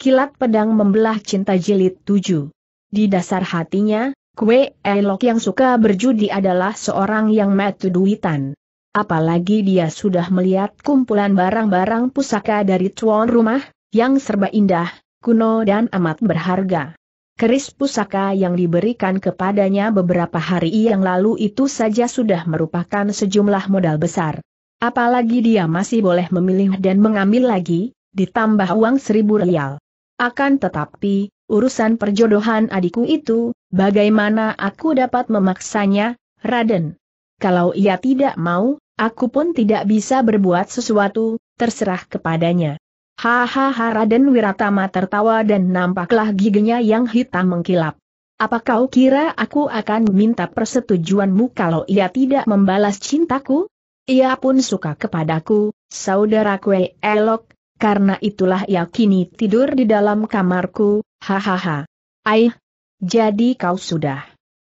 Kilat pedang membelah cinta jilid 7. Di dasar hatinya, Kue Elok yang suka berjudi adalah seorang yang metu duitan. Apalagi dia sudah melihat kumpulan barang-barang pusaka dari tuan rumah, yang serba indah, kuno dan amat berharga. Keris pusaka yang diberikan kepadanya beberapa hari yang lalu itu saja sudah merupakan sejumlah modal besar. Apalagi dia masih boleh memilih dan mengambil lagi, ditambah uang seribu rial. Akan tetapi, urusan perjodohan adikku itu, bagaimana aku dapat memaksanya, Raden? Kalau ia tidak mau, aku pun tidak bisa berbuat sesuatu, terserah kepadanya. Hahaha Raden Wiratama tertawa dan nampaklah giginya yang hitam mengkilap. Apa kau kira aku akan minta persetujuanmu kalau ia tidak membalas cintaku? Ia pun suka kepadaku, saudara kue elok, karena itulah ia kini tidur di dalam kamarku, hahaha. Aih, jadi kau sudah.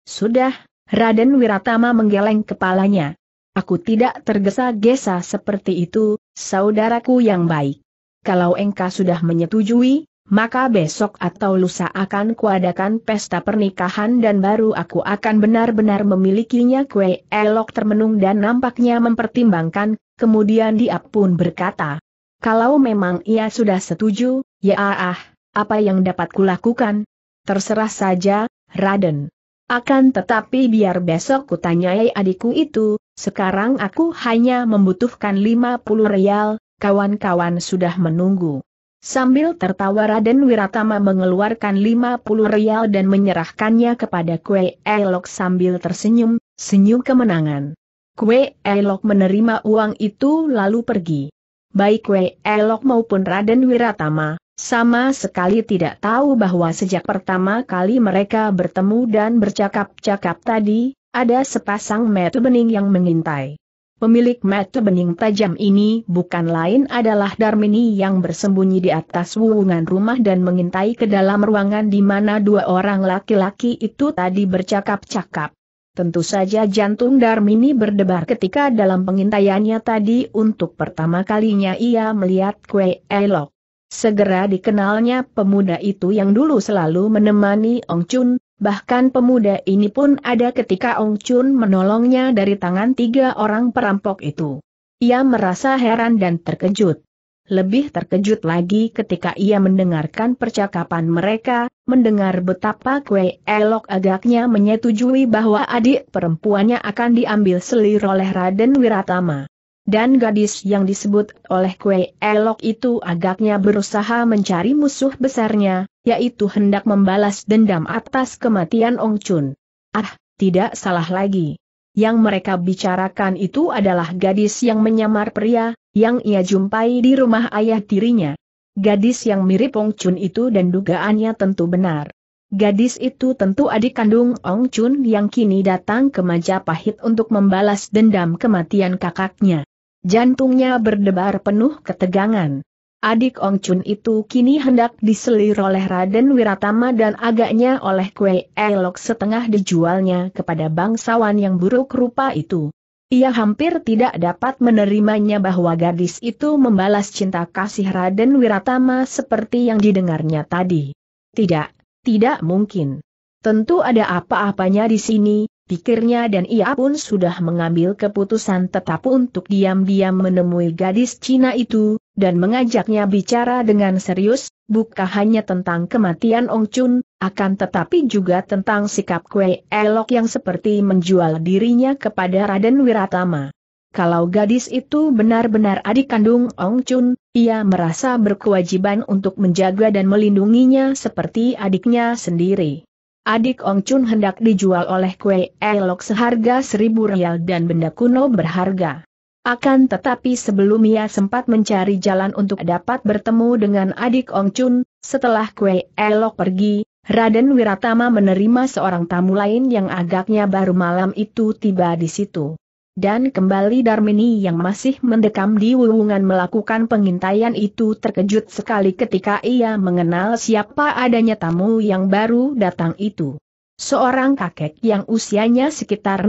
Sudah, Raden Wiratama menggeleng kepalanya. Aku tidak tergesa-gesa seperti itu, saudaraku yang baik. Kalau engkau sudah menyetujui, maka besok atau lusa akan kuadakan pesta pernikahan dan baru aku akan benar-benar memilikinya kue elok termenung dan nampaknya mempertimbangkan, kemudian dia pun berkata, kalau memang ia sudah setuju, ya ah, apa yang dapat kulakukan? Terserah saja, Raden. Akan tetapi biar besok kutanyai adikku itu, sekarang aku hanya membutuhkan 50 rial, kawan-kawan sudah menunggu. Sambil tertawa Raden Wiratama mengeluarkan 50 rial dan menyerahkannya kepada Kue Elok sambil tersenyum, senyum kemenangan. Kue Elok menerima uang itu lalu pergi baik Wei Elok maupun Raden Wiratama, sama sekali tidak tahu bahwa sejak pertama kali mereka bertemu dan bercakap-cakap tadi, ada sepasang mata bening yang mengintai. Pemilik mata bening tajam ini bukan lain adalah Darmini yang bersembunyi di atas wuungan rumah dan mengintai ke dalam ruangan di mana dua orang laki-laki itu tadi bercakap-cakap. Tentu saja jantung Darmini berdebar ketika dalam pengintaiannya tadi untuk pertama kalinya ia melihat kue elok. Segera dikenalnya pemuda itu yang dulu selalu menemani Ong Chun, bahkan pemuda ini pun ada ketika Ong Chun menolongnya dari tangan tiga orang perampok itu. Ia merasa heran dan terkejut. Lebih terkejut lagi ketika ia mendengarkan percakapan mereka, mendengar betapa Kue Elok agaknya menyetujui bahwa adik perempuannya akan diambil selir oleh Raden Wiratama. Dan gadis yang disebut oleh Kue Elok itu agaknya berusaha mencari musuh besarnya, yaitu hendak membalas dendam atas kematian Ong Chun. Ah, tidak salah lagi. Yang mereka bicarakan itu adalah gadis yang menyamar pria, yang ia jumpai di rumah ayah tirinya. Gadis yang mirip Ong Chun itu dan dugaannya tentu benar. Gadis itu tentu adik kandung Ong Chun yang kini datang ke Majapahit untuk membalas dendam kematian kakaknya. Jantungnya berdebar penuh ketegangan. Adik Ong Chun itu kini hendak diselir oleh Raden Wiratama dan agaknya oleh kue elok setengah dijualnya kepada bangsawan yang buruk rupa itu. Ia hampir tidak dapat menerimanya bahwa gadis itu membalas cinta kasih Raden Wiratama seperti yang didengarnya tadi. Tidak, tidak mungkin. Tentu ada apa-apanya di sini, pikirnya dan ia pun sudah mengambil keputusan tetap untuk diam-diam menemui gadis Cina itu, dan mengajaknya bicara dengan serius, bukan hanya tentang kematian Ong Chun, akan tetapi juga tentang sikap Kue Elok yang seperti menjual dirinya kepada Raden Wiratama. Kalau gadis itu benar-benar adik kandung Ong Chun, ia merasa berkewajiban untuk menjaga dan melindunginya seperti adiknya sendiri. Adik Ong Chun hendak dijual oleh Kue Elok seharga seribu rial dan benda kuno berharga. Akan tetapi sebelum ia sempat mencari jalan untuk dapat bertemu dengan adik Ong Chun, setelah Kue Elok pergi, Raden Wiratama menerima seorang tamu lain yang agaknya baru malam itu tiba di situ. Dan kembali Darmini yang masih mendekam di wulungan melakukan pengintaian itu terkejut sekali ketika ia mengenal siapa adanya tamu yang baru datang itu. Seorang kakek yang usianya sekitar 65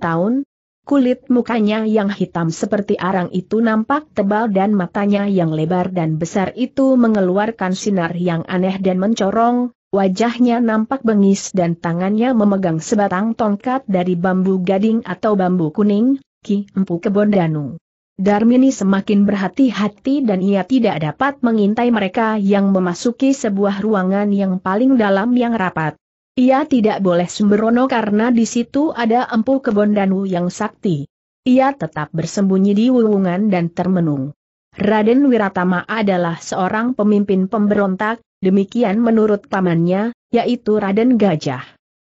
tahun, Kulit mukanya yang hitam seperti arang itu nampak tebal dan matanya yang lebar dan besar itu mengeluarkan sinar yang aneh dan mencorong, wajahnya nampak bengis dan tangannya memegang sebatang tongkat dari bambu gading atau bambu kuning, Ki Empu Kebondanu. Darmini semakin berhati-hati dan ia tidak dapat mengintai mereka yang memasuki sebuah ruangan yang paling dalam yang rapat. Ia tidak boleh sembrono karena di situ ada empu kebon danu yang sakti. Ia tetap bersembunyi di wulungan dan termenung. Raden Wiratama adalah seorang pemimpin pemberontak, demikian menurut pamannya, yaitu Raden Gajah.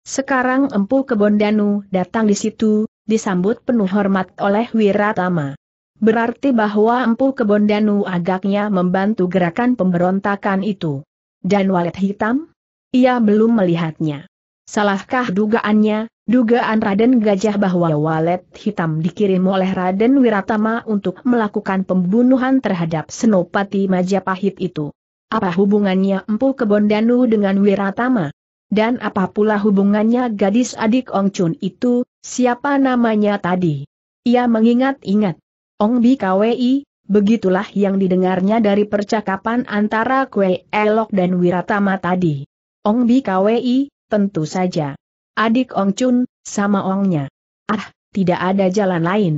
Sekarang empu kebondanu datang di situ, disambut penuh hormat oleh Wiratama. Berarti bahwa Empu Kebondanu agaknya membantu gerakan pemberontakan itu. Dan walet hitam? Ia belum melihatnya. Salahkah dugaannya, dugaan Raden Gajah bahwa walet hitam dikirim oleh Raden Wiratama untuk melakukan pembunuhan terhadap Senopati Majapahit itu? Apa hubungannya Empu Kebondanu dengan Wiratama? Dan apa pula hubungannya gadis adik Ong Chun itu, siapa namanya tadi? Ia mengingat-ingat. Ong Bi KWI, begitulah yang didengarnya dari percakapan antara Kwe Elok dan Wiratama tadi. Ong Bi KWI, tentu saja. Adik Ong Chun, sama Ongnya. Ah, tidak ada jalan lain.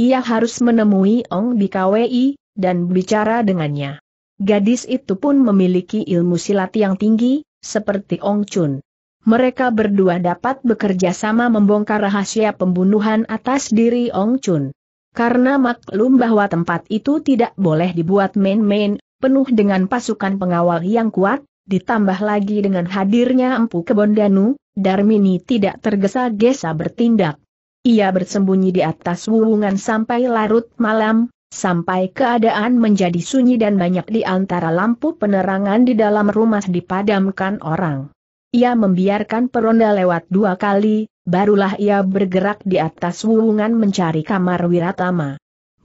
Ia harus menemui Ong Bi KWI, dan bicara dengannya. Gadis itu pun memiliki ilmu silat yang tinggi, seperti Ong Chun. Mereka berdua dapat bekerja sama membongkar rahasia pembunuhan atas diri Ong Chun. Karena maklum bahwa tempat itu tidak boleh dibuat main-main, penuh dengan pasukan pengawal yang kuat, Ditambah lagi dengan hadirnya Empu Kebondanu, Darmini tidak tergesa-gesa bertindak. Ia bersembunyi di atas wuwungan sampai larut malam, sampai keadaan menjadi sunyi dan banyak di antara lampu penerangan di dalam rumah dipadamkan orang. Ia membiarkan peronda lewat dua kali, barulah ia bergerak di atas wuwungan mencari kamar Wiratama.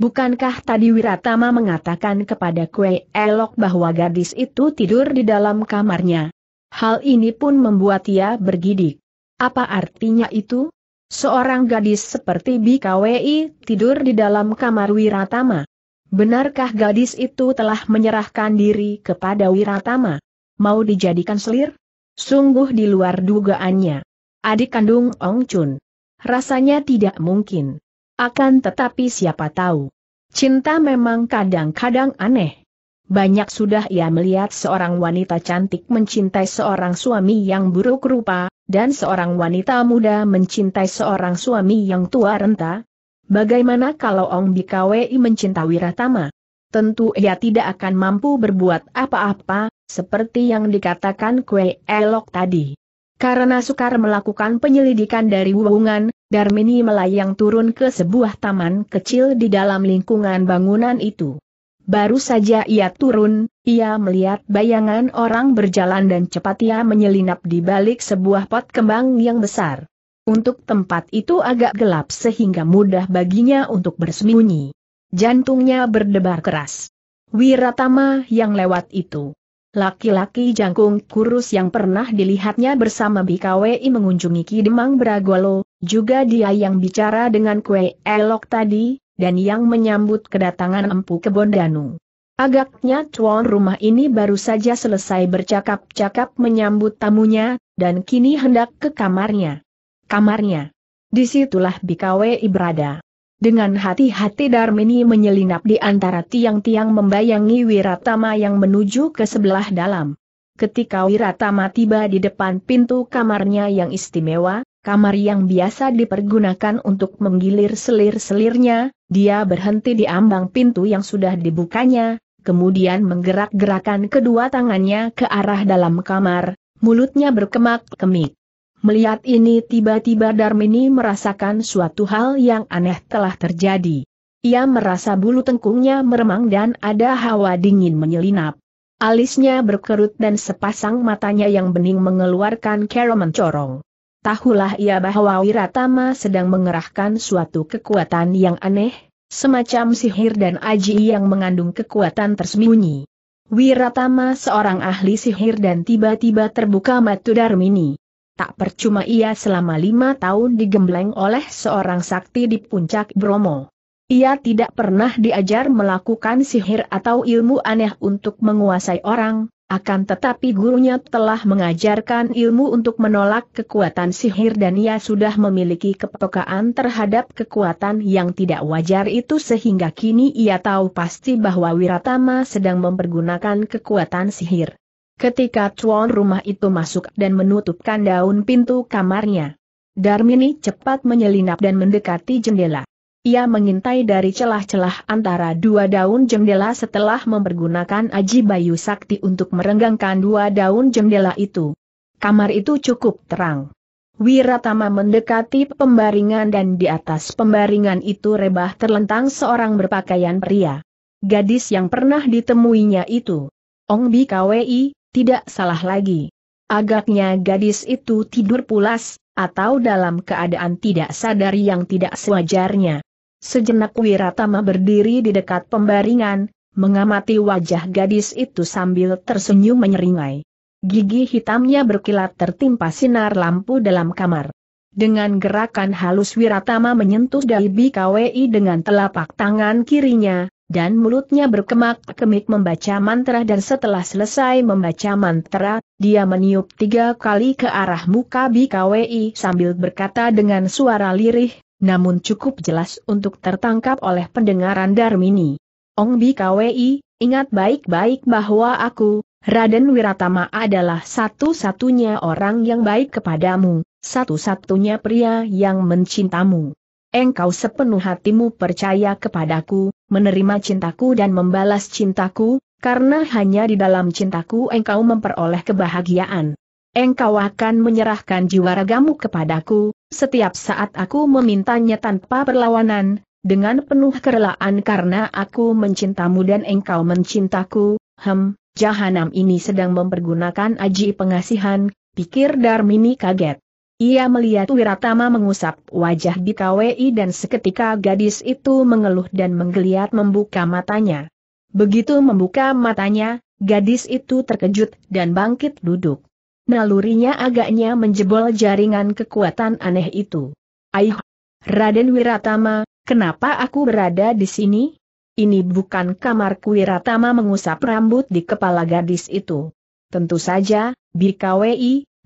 Bukankah tadi Wiratama mengatakan kepada kue elok bahwa gadis itu tidur di dalam kamarnya? Hal ini pun membuat ia bergidik. Apa artinya itu? Seorang gadis seperti BKWI tidur di dalam kamar Wiratama. Benarkah gadis itu telah menyerahkan diri kepada Wiratama? Mau dijadikan selir? Sungguh di luar dugaannya. Adik kandung Ong Chun. Rasanya tidak mungkin. Akan tetapi siapa tahu. Cinta memang kadang-kadang aneh. Banyak sudah ia melihat seorang wanita cantik mencintai seorang suami yang buruk rupa, dan seorang wanita muda mencintai seorang suami yang tua renta. Bagaimana kalau Ong Bikawei mencintai Wiratama? Tentu ia tidak akan mampu berbuat apa-apa, seperti yang dikatakan Kue Elok tadi. Karena sukar melakukan penyelidikan dari wungan, Darmini melayang turun ke sebuah taman kecil di dalam lingkungan bangunan itu. Baru saja ia turun, ia melihat bayangan orang berjalan dan cepat ia menyelinap di balik sebuah pot kembang yang besar. Untuk tempat itu agak gelap sehingga mudah baginya untuk bersembunyi. Jantungnya berdebar keras. Wiratama yang lewat itu Laki-laki jangkung kurus yang pernah dilihatnya bersama BKWI mengunjungi Kidemang Demang Bragolo, juga dia yang bicara dengan kue elok tadi, dan yang menyambut kedatangan Empu Kebondanu. Agaknya tuan rumah ini baru saja selesai bercakap-cakap menyambut tamunya, dan kini hendak ke kamarnya. Kamarnya. Disitulah BKWI berada. Dengan hati-hati Darmini menyelinap di antara tiang-tiang membayangi Wiratama yang menuju ke sebelah dalam. Ketika Wiratama tiba di depan pintu kamarnya yang istimewa, kamar yang biasa dipergunakan untuk menggilir selir-selirnya, dia berhenti di ambang pintu yang sudah dibukanya, kemudian menggerak-gerakan kedua tangannya ke arah dalam kamar, mulutnya berkemak-kemik. Melihat ini tiba-tiba Darmini merasakan suatu hal yang aneh telah terjadi. Ia merasa bulu tengkungnya meremang dan ada hawa dingin menyelinap. Alisnya berkerut dan sepasang matanya yang bening mengeluarkan kera mencorong. Tahulah ia bahwa Wiratama sedang mengerahkan suatu kekuatan yang aneh, semacam sihir dan aji yang mengandung kekuatan tersembunyi. Wiratama seorang ahli sihir dan tiba-tiba terbuka mata Darmini tak percuma ia selama lima tahun digembleng oleh seorang sakti di puncak Bromo. Ia tidak pernah diajar melakukan sihir atau ilmu aneh untuk menguasai orang, akan tetapi gurunya telah mengajarkan ilmu untuk menolak kekuatan sihir dan ia sudah memiliki kepekaan terhadap kekuatan yang tidak wajar itu sehingga kini ia tahu pasti bahwa Wiratama sedang mempergunakan kekuatan sihir ketika tuan rumah itu masuk dan menutupkan daun pintu kamarnya. Darmini cepat menyelinap dan mendekati jendela. Ia mengintai dari celah-celah antara dua daun jendela setelah mempergunakan aji bayu sakti untuk merenggangkan dua daun jendela itu. Kamar itu cukup terang. Wiratama mendekati pembaringan dan di atas pembaringan itu rebah terlentang seorang berpakaian pria. Gadis yang pernah ditemuinya itu. Ong Bi Kwi, tidak salah lagi. Agaknya gadis itu tidur pulas, atau dalam keadaan tidak sadar yang tidak sewajarnya. Sejenak Wiratama berdiri di dekat pembaringan, mengamati wajah gadis itu sambil tersenyum menyeringai. Gigi hitamnya berkilat tertimpa sinar lampu dalam kamar. Dengan gerakan halus Wiratama menyentuh dahi BKWI dengan telapak tangan kirinya, dan mulutnya berkemak-kemik membaca mantra dan setelah selesai membaca mantra, dia meniup tiga kali ke arah muka BKWI sambil berkata dengan suara lirih, namun cukup jelas untuk tertangkap oleh pendengaran Darmini. Ong BKWI, ingat baik-baik bahwa aku, Raden Wiratama adalah satu-satunya orang yang baik kepadamu, satu-satunya pria yang mencintamu engkau sepenuh hatimu percaya kepadaku, menerima cintaku dan membalas cintaku, karena hanya di dalam cintaku engkau memperoleh kebahagiaan. Engkau akan menyerahkan jiwa ragamu kepadaku, setiap saat aku memintanya tanpa perlawanan, dengan penuh kerelaan karena aku mencintamu dan engkau mencintaku, hem, jahanam ini sedang mempergunakan aji pengasihan, pikir Darmini kaget. Ia melihat Wiratama mengusap wajah KWI dan seketika gadis itu mengeluh dan menggeliat membuka matanya. Begitu membuka matanya, gadis itu terkejut dan bangkit duduk. Nalurinya agaknya menjebol jaringan kekuatan aneh itu. Aih, Raden Wiratama, kenapa aku berada di sini? Ini bukan kamarku Wiratama mengusap rambut di kepala gadis itu. Tentu saja, BKWI,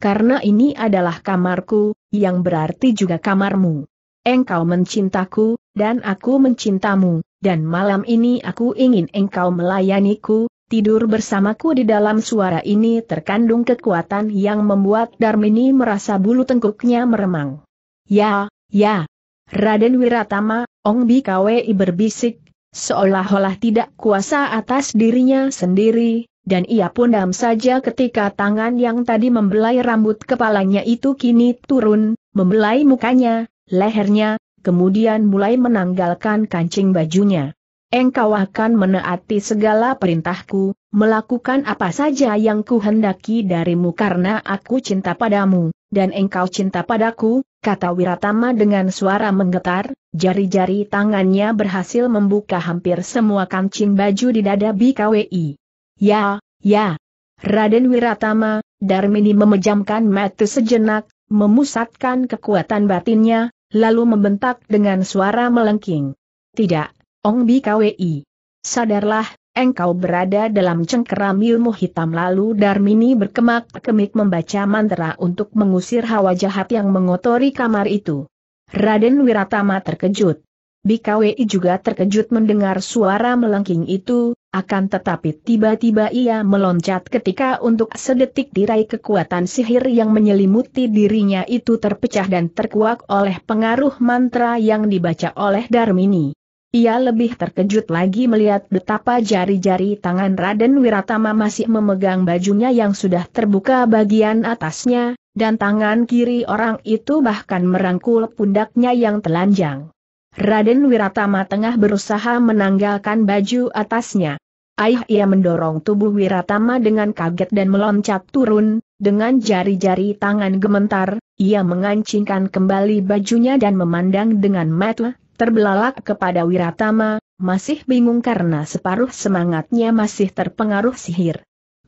karena ini adalah kamarku, yang berarti juga kamarmu. Engkau mencintaku, dan aku mencintamu, dan malam ini aku ingin engkau melayaniku, tidur bersamaku di dalam suara ini terkandung kekuatan yang membuat Darmini merasa bulu tengkuknya meremang. Ya, ya. Raden Wiratama, Ong Bikawi berbisik, seolah-olah tidak kuasa atas dirinya sendiri, dan ia pun dam saja ketika tangan yang tadi membelai rambut kepalanya itu kini turun, membelai mukanya, lehernya, kemudian mulai menanggalkan kancing bajunya. Engkau akan menaati segala perintahku, melakukan apa saja yang kuhendaki darimu karena aku cinta padamu, dan engkau cinta padaku, kata Wiratama dengan suara menggetar, jari-jari tangannya berhasil membuka hampir semua kancing baju di dada BKWI. Ya, ya. Raden Wiratama, Darmini memejamkan mata sejenak, memusatkan kekuatan batinnya, lalu membentak dengan suara melengking. Tidak, Ong Bikawi. Sadarlah, engkau berada dalam cengkeram ilmu hitam lalu Darmini berkemak-kemik membaca mantra untuk mengusir hawa jahat yang mengotori kamar itu. Raden Wiratama terkejut. Bikawi juga terkejut mendengar suara melengking itu, akan tetapi tiba-tiba ia meloncat ketika untuk sedetik tirai kekuatan sihir yang menyelimuti dirinya itu terpecah dan terkuak oleh pengaruh mantra yang dibaca oleh Darmini. Ia lebih terkejut lagi melihat betapa jari-jari tangan Raden Wiratama masih memegang bajunya yang sudah terbuka bagian atasnya, dan tangan kiri orang itu bahkan merangkul pundaknya yang telanjang. Raden Wiratama tengah berusaha menanggalkan baju atasnya. Aih ia mendorong tubuh Wiratama dengan kaget dan meloncat turun, dengan jari-jari tangan gementar, ia mengancingkan kembali bajunya dan memandang dengan mata terbelalak kepada Wiratama, masih bingung karena separuh semangatnya masih terpengaruh sihir.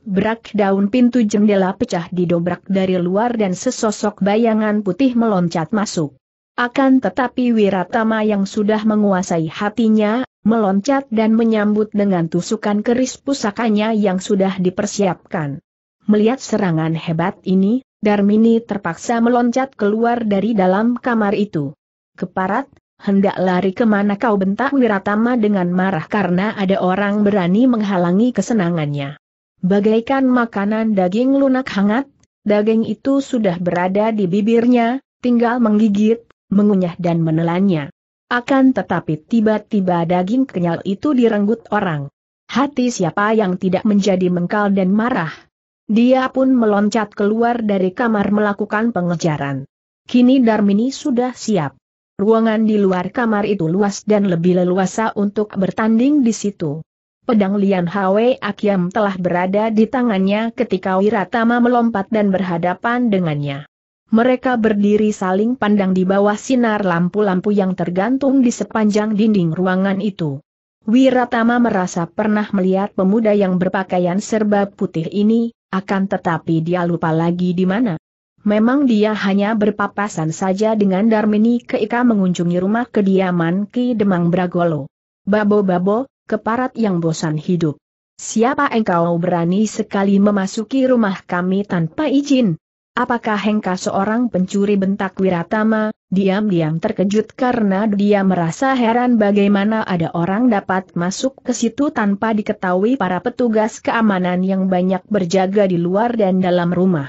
Berak daun pintu jendela pecah didobrak dari luar dan sesosok bayangan putih meloncat masuk. Akan tetapi Wiratama yang sudah menguasai hatinya, meloncat dan menyambut dengan tusukan keris pusakanya yang sudah dipersiapkan. Melihat serangan hebat ini, Darmini terpaksa meloncat keluar dari dalam kamar itu. Keparat, hendak lari kemana kau bentak Wiratama dengan marah karena ada orang berani menghalangi kesenangannya. Bagaikan makanan daging lunak hangat, daging itu sudah berada di bibirnya, tinggal menggigit, mengunyah dan menelannya. Akan tetapi tiba-tiba daging kenyal itu direnggut orang. Hati siapa yang tidak menjadi mengkal dan marah. Dia pun meloncat keluar dari kamar melakukan pengejaran. Kini Darmini sudah siap. Ruangan di luar kamar itu luas dan lebih leluasa untuk bertanding di situ. Pedang Lian Hwe Akiam telah berada di tangannya ketika Wiratama melompat dan berhadapan dengannya mereka berdiri saling pandang di bawah sinar lampu-lampu yang tergantung di sepanjang dinding ruangan itu. Wiratama merasa pernah melihat pemuda yang berpakaian serba putih ini, akan tetapi dia lupa lagi di mana. Memang dia hanya berpapasan saja dengan Darmini ketika mengunjungi rumah kediaman Ki Demang Bragolo. Babo-babo, keparat yang bosan hidup. Siapa engkau berani sekali memasuki rumah kami tanpa izin? Apakah Hengka seorang pencuri bentak Wiratama, diam-diam terkejut karena dia merasa heran bagaimana ada orang dapat masuk ke situ tanpa diketahui para petugas keamanan yang banyak berjaga di luar dan dalam rumah.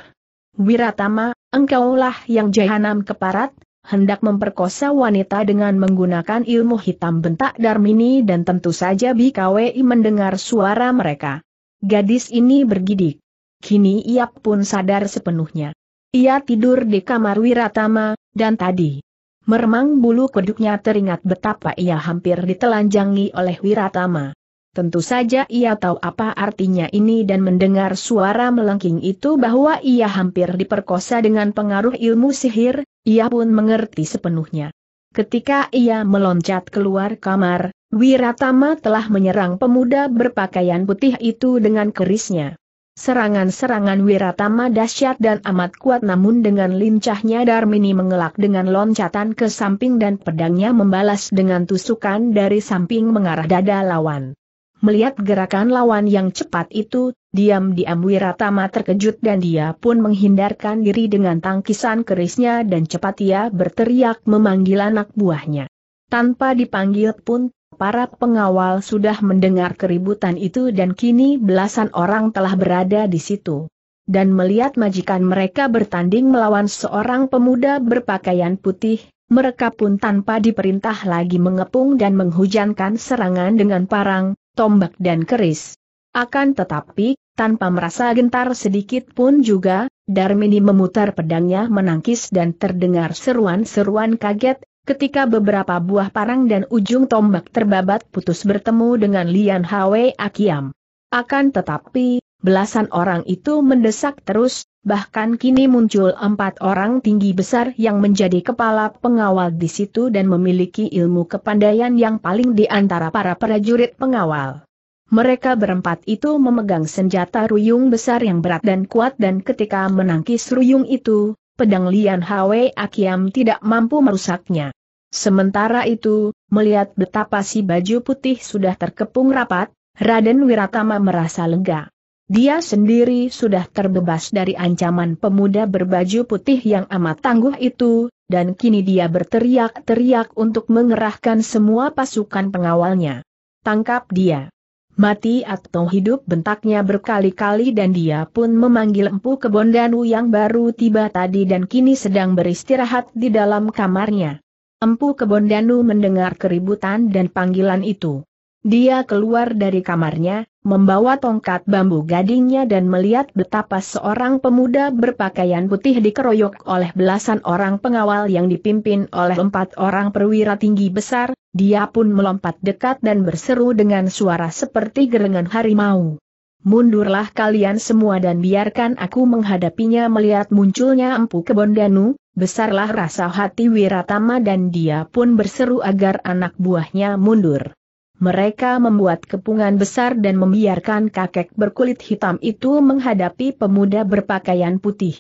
Wiratama, engkaulah yang jahanam keparat, hendak memperkosa wanita dengan menggunakan ilmu hitam bentak Darmini dan tentu saja BKWI mendengar suara mereka. Gadis ini bergidik. Kini ia pun sadar sepenuhnya. Ia tidur di kamar Wiratama, dan tadi. Meremang bulu kuduknya teringat betapa ia hampir ditelanjangi oleh Wiratama. Tentu saja ia tahu apa artinya ini dan mendengar suara melengking itu bahwa ia hampir diperkosa dengan pengaruh ilmu sihir, ia pun mengerti sepenuhnya. Ketika ia meloncat keluar kamar, Wiratama telah menyerang pemuda berpakaian putih itu dengan kerisnya. Serangan-serangan Wiratama dahsyat dan amat kuat namun dengan lincahnya Darmini mengelak dengan loncatan ke samping dan pedangnya membalas dengan tusukan dari samping mengarah dada lawan. Melihat gerakan lawan yang cepat itu, diam-diam Wiratama terkejut dan dia pun menghindarkan diri dengan tangkisan kerisnya dan cepat ia berteriak memanggil anak buahnya. Tanpa dipanggil pun Para pengawal sudah mendengar keributan itu dan kini belasan orang telah berada di situ. Dan melihat majikan mereka bertanding melawan seorang pemuda berpakaian putih, mereka pun tanpa diperintah lagi mengepung dan menghujankan serangan dengan parang, tombak dan keris. Akan tetapi, tanpa merasa gentar sedikit pun juga, Darmini memutar pedangnya menangkis dan terdengar seruan-seruan kaget, Ketika beberapa buah parang dan ujung tombak terbabat putus bertemu dengan Lian Hwe Akiam. Akan tetapi, belasan orang itu mendesak terus, bahkan kini muncul empat orang tinggi besar yang menjadi kepala pengawal di situ dan memiliki ilmu kepandaian yang paling di antara para prajurit pengawal. Mereka berempat itu memegang senjata ruyung besar yang berat dan kuat dan ketika menangkis ruyung itu, pedang Lian Hwe Akiam tidak mampu merusaknya. Sementara itu, melihat betapa si baju putih sudah terkepung rapat, Raden Wiratama merasa lega. Dia sendiri sudah terbebas dari ancaman pemuda berbaju putih yang amat tangguh itu, dan kini dia berteriak-teriak untuk mengerahkan semua pasukan pengawalnya. Tangkap dia. Mati atau hidup bentaknya berkali-kali dan dia pun memanggil Empu Kebondanu yang baru tiba tadi dan kini sedang beristirahat di dalam kamarnya. Empu Kebondanu mendengar keributan dan panggilan itu. Dia keluar dari kamarnya, membawa tongkat bambu gadingnya dan melihat betapa seorang pemuda berpakaian putih dikeroyok oleh belasan orang pengawal yang dipimpin oleh empat orang perwira tinggi besar, dia pun melompat dekat dan berseru dengan suara seperti gerengan harimau. Mundurlah kalian semua dan biarkan aku menghadapinya melihat munculnya empu kebondanu besarlah rasa hati Wiratama dan dia pun berseru agar anak buahnya mundur. Mereka membuat kepungan besar dan membiarkan kakek berkulit hitam itu menghadapi pemuda berpakaian putih.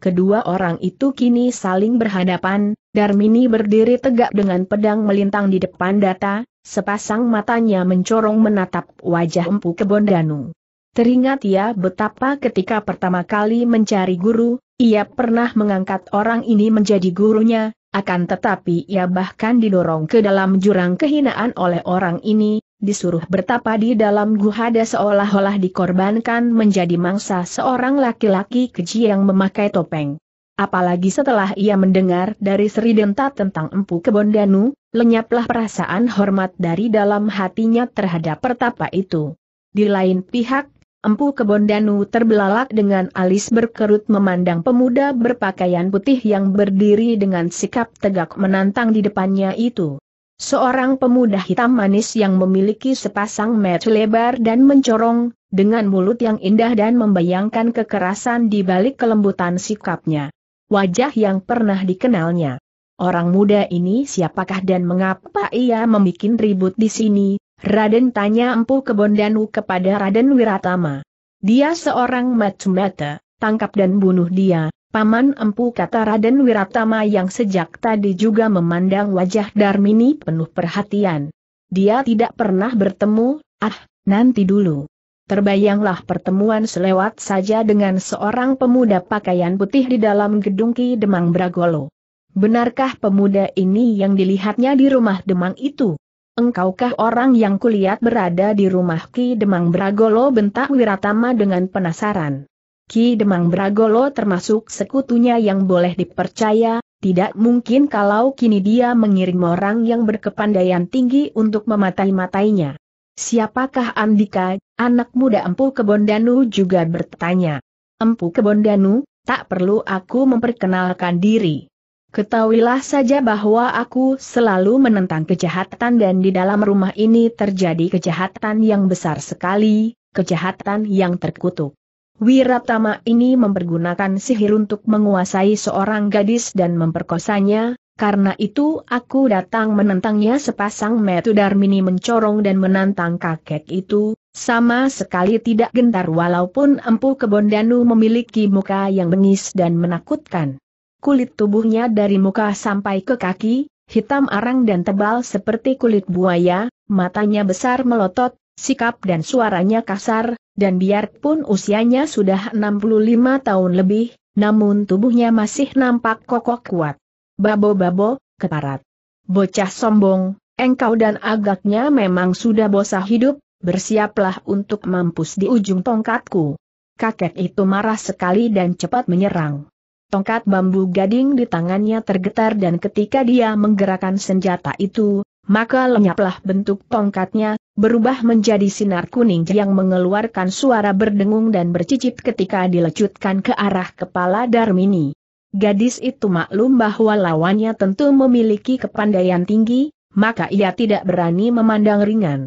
Kedua orang itu kini saling berhadapan, Darmini berdiri tegak dengan pedang melintang di depan data, sepasang matanya mencorong menatap wajah empu kebondanu Teringat ia ya betapa ketika pertama kali mencari guru, ia pernah mengangkat orang ini menjadi gurunya, akan tetapi ia bahkan didorong ke dalam jurang kehinaan oleh orang ini, disuruh bertapa di dalam guhada seolah-olah dikorbankan menjadi mangsa seorang laki-laki keji yang memakai topeng. Apalagi setelah ia mendengar dari Sri Denta tentang Empu Kebondanu, lenyaplah perasaan hormat dari dalam hatinya terhadap pertapa itu. Di lain pihak, Empu Kebon Danu terbelalak dengan alis berkerut memandang pemuda berpakaian putih yang berdiri dengan sikap tegak menantang di depannya itu. Seorang pemuda hitam manis yang memiliki sepasang mata lebar dan mencorong, dengan mulut yang indah dan membayangkan kekerasan di balik kelembutan sikapnya. Wajah yang pernah dikenalnya. Orang muda ini siapakah dan mengapa ia membuat ribut di sini, Raden tanya Empu Kebondanu kepada Raden Wiratama. Dia seorang matumata, tangkap dan bunuh dia, Paman Empu kata Raden Wiratama yang sejak tadi juga memandang wajah Darmini penuh perhatian. Dia tidak pernah bertemu, ah, nanti dulu. Terbayanglah pertemuan selewat saja dengan seorang pemuda pakaian putih di dalam gedung Ki Demang Bragolo. Benarkah pemuda ini yang dilihatnya di rumah Demang itu? Engkaukah orang yang kulihat berada di rumah Ki Demang Bragolo bentak Wiratama dengan penasaran. Ki Demang Bragolo termasuk sekutunya yang boleh dipercaya, tidak mungkin kalau kini dia mengirim orang yang berkepandaian tinggi untuk mematai-matainya. Siapakah Andika, anak muda Empu Kebondanu juga bertanya. Empu Kebondanu, tak perlu aku memperkenalkan diri. Ketahuilah saja bahwa aku selalu menentang kejahatan dan di dalam rumah ini terjadi kejahatan yang besar sekali, kejahatan yang terkutuk. Wiratama ini mempergunakan sihir untuk menguasai seorang gadis dan memperkosanya, karena itu aku datang menentangnya sepasang metu Darmini mencorong dan menantang kakek itu, sama sekali tidak gentar walaupun Empu Kebondanu memiliki muka yang bengis dan menakutkan kulit tubuhnya dari muka sampai ke kaki, hitam arang dan tebal seperti kulit buaya, matanya besar melotot, sikap dan suaranya kasar, dan biarpun usianya sudah 65 tahun lebih, namun tubuhnya masih nampak kokoh kuat. Babo-babo, keparat. Bocah sombong, engkau dan agaknya memang sudah bosah hidup, bersiaplah untuk mampus di ujung tongkatku. Kakek itu marah sekali dan cepat menyerang. Tongkat bambu gading di tangannya tergetar dan ketika dia menggerakkan senjata itu, maka lenyaplah bentuk tongkatnya, berubah menjadi sinar kuning yang mengeluarkan suara berdengung dan bercicit ketika dilecutkan ke arah kepala Darmini. Gadis itu maklum bahwa lawannya tentu memiliki kepandaian tinggi, maka ia tidak berani memandang ringan.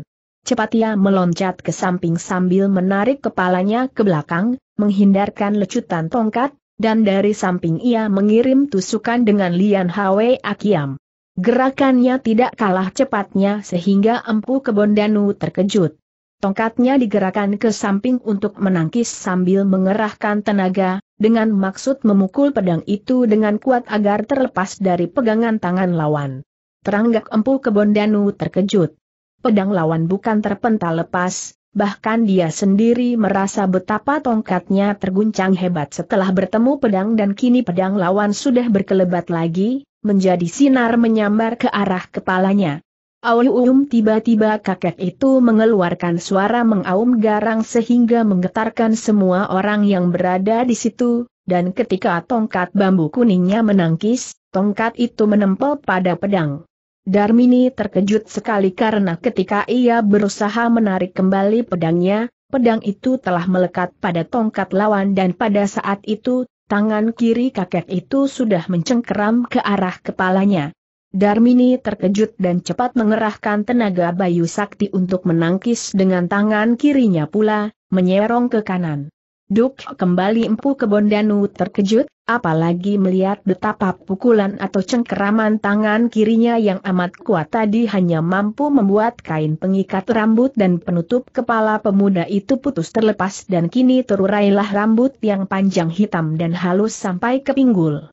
Cepat ia meloncat ke samping sambil menarik kepalanya ke belakang, menghindarkan lecutan tongkat, dan dari samping ia mengirim tusukan dengan Lian Hwe Akiam. Gerakannya tidak kalah cepatnya sehingga Empu Kebondanu terkejut. Tongkatnya digerakkan ke samping untuk menangkis sambil mengerahkan tenaga, dengan maksud memukul pedang itu dengan kuat agar terlepas dari pegangan tangan lawan. Teranggak Empu Kebondanu terkejut. Pedang lawan bukan terpental lepas, bahkan dia sendiri merasa betapa tongkatnya terguncang hebat setelah bertemu pedang dan kini pedang lawan sudah berkelebat lagi, menjadi sinar menyambar ke arah kepalanya. Aum tiba-tiba kakek itu mengeluarkan suara mengaum garang sehingga menggetarkan semua orang yang berada di situ, dan ketika tongkat bambu kuningnya menangkis, tongkat itu menempel pada pedang. Darmini terkejut sekali karena ketika ia berusaha menarik kembali pedangnya, pedang itu telah melekat pada tongkat lawan dan pada saat itu, tangan kiri kakek itu sudah mencengkeram ke arah kepalanya. Darmini terkejut dan cepat mengerahkan tenaga Bayu Sakti untuk menangkis dengan tangan kirinya pula, menyerong ke kanan. Duk kembali Empu Kebondanu terkejut, apalagi melihat betapa pukulan atau cengkeraman tangan kirinya yang amat kuat tadi hanya mampu membuat kain pengikat rambut dan penutup kepala pemuda itu putus terlepas dan kini terurailah rambut yang panjang hitam dan halus sampai ke pinggul.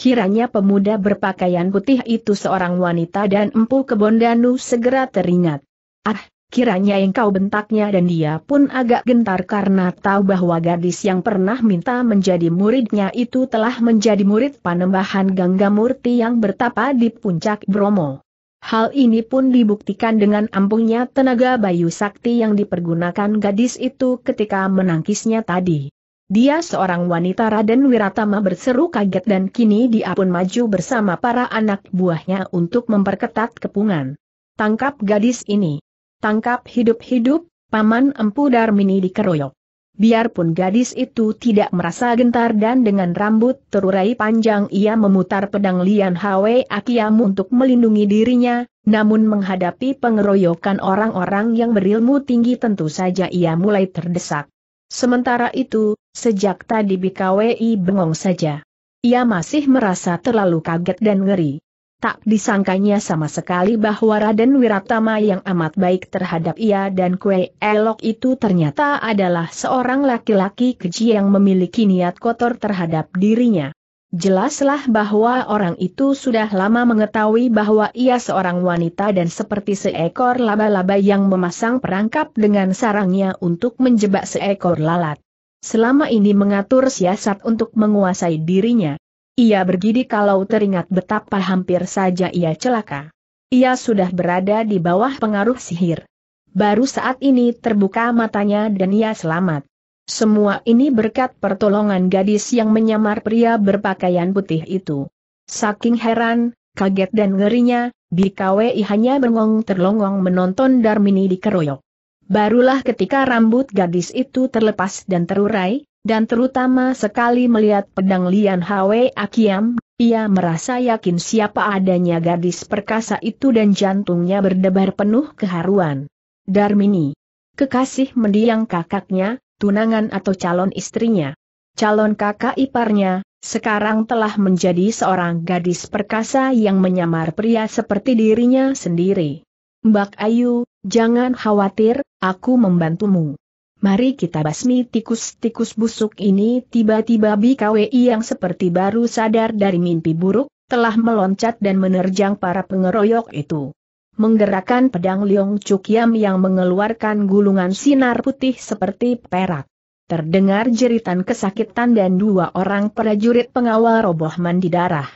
Kiranya pemuda berpakaian putih itu seorang wanita dan empu kebondanu segera teringat. Ah, Kiranya engkau bentaknya dan dia pun agak gentar karena tahu bahwa gadis yang pernah minta menjadi muridnya itu telah menjadi murid panembahan Gangga Murti yang bertapa di puncak Bromo. Hal ini pun dibuktikan dengan ampuhnya tenaga bayu sakti yang dipergunakan gadis itu ketika menangkisnya tadi. Dia seorang wanita Raden Wiratama berseru kaget dan kini dia pun maju bersama para anak buahnya untuk memperketat kepungan. Tangkap gadis ini tangkap hidup-hidup, paman Empu Darmini dikeroyok. Biarpun gadis itu tidak merasa gentar dan dengan rambut terurai panjang ia memutar pedang Lian Hwe Akiam untuk melindungi dirinya, namun menghadapi pengeroyokan orang-orang yang berilmu tinggi tentu saja ia mulai terdesak. Sementara itu, sejak tadi BKWI bengong saja. Ia masih merasa terlalu kaget dan ngeri. Tak disangkanya sama sekali bahwa Raden Wiratama yang amat baik terhadap ia dan kue elok itu ternyata adalah seorang laki-laki keji yang memiliki niat kotor terhadap dirinya. Jelaslah bahwa orang itu sudah lama mengetahui bahwa ia seorang wanita dan seperti seekor laba-laba yang memasang perangkap dengan sarangnya untuk menjebak seekor lalat. Selama ini mengatur siasat untuk menguasai dirinya. Ia bergidi kalau teringat betapa hampir saja ia celaka. Ia sudah berada di bawah pengaruh sihir. Baru saat ini terbuka matanya dan ia selamat. Semua ini berkat pertolongan gadis yang menyamar pria berpakaian putih itu. Saking heran, kaget dan ngerinya, BKWI hanya bengong terlongong menonton Darmini dikeroyok. Barulah ketika rambut gadis itu terlepas dan terurai, dan terutama sekali melihat pedang Lian Hwe Akiam, ia merasa yakin siapa adanya gadis perkasa itu dan jantungnya berdebar penuh keharuan. Darmini. Kekasih mendiang kakaknya, tunangan atau calon istrinya. Calon kakak iparnya, sekarang telah menjadi seorang gadis perkasa yang menyamar pria seperti dirinya sendiri. Mbak Ayu, jangan khawatir, aku membantumu. Mari kita basmi tikus-tikus busuk ini tiba-tiba BKWI yang seperti baru sadar dari mimpi buruk, telah meloncat dan menerjang para pengeroyok itu. Menggerakkan pedang Leong Cukiam yang mengeluarkan gulungan sinar putih seperti perak. Terdengar jeritan kesakitan dan dua orang prajurit pengawal roboh mandi darah.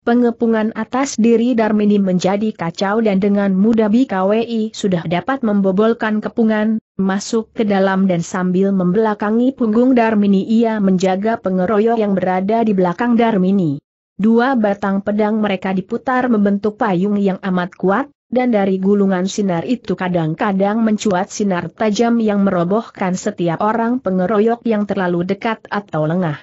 Pengepungan atas diri Darmini menjadi kacau dan dengan mudah BKWI sudah dapat membobolkan kepungan, masuk ke dalam dan sambil membelakangi punggung Darmini ia menjaga pengeroyok yang berada di belakang Darmini. Dua batang pedang mereka diputar membentuk payung yang amat kuat, dan dari gulungan sinar itu kadang-kadang mencuat sinar tajam yang merobohkan setiap orang pengeroyok yang terlalu dekat atau lengah.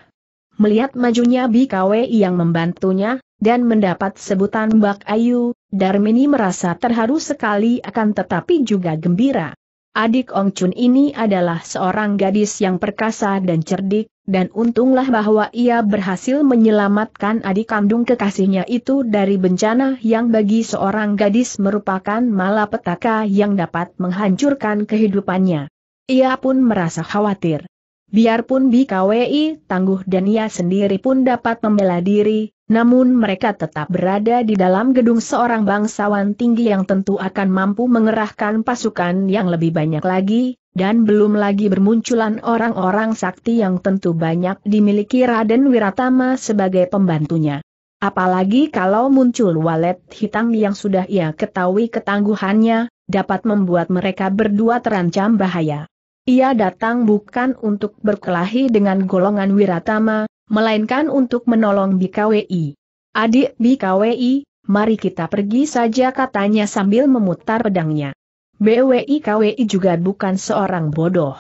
Melihat majunya BKWI yang membantunya, dan mendapat sebutan Mbak Ayu, Darmini merasa terharu sekali akan tetapi juga gembira. Adik Ong Chun ini adalah seorang gadis yang perkasa dan cerdik, dan untunglah bahwa ia berhasil menyelamatkan adik kandung kekasihnya itu dari bencana yang bagi seorang gadis merupakan malapetaka yang dapat menghancurkan kehidupannya. Ia pun merasa khawatir. Biarpun BKWI tangguh dan ia sendiri pun dapat membela diri, namun mereka tetap berada di dalam gedung seorang bangsawan tinggi yang tentu akan mampu mengerahkan pasukan yang lebih banyak lagi, dan belum lagi bermunculan orang-orang sakti yang tentu banyak dimiliki Raden Wiratama sebagai pembantunya. Apalagi kalau muncul walet hitam yang sudah ia ketahui ketangguhannya, dapat membuat mereka berdua terancam bahaya. Ia datang bukan untuk berkelahi dengan golongan Wiratama, melainkan untuk menolong BKWI. Adik BKWI, mari kita pergi saja katanya sambil memutar pedangnya. BWI KWI juga bukan seorang bodoh.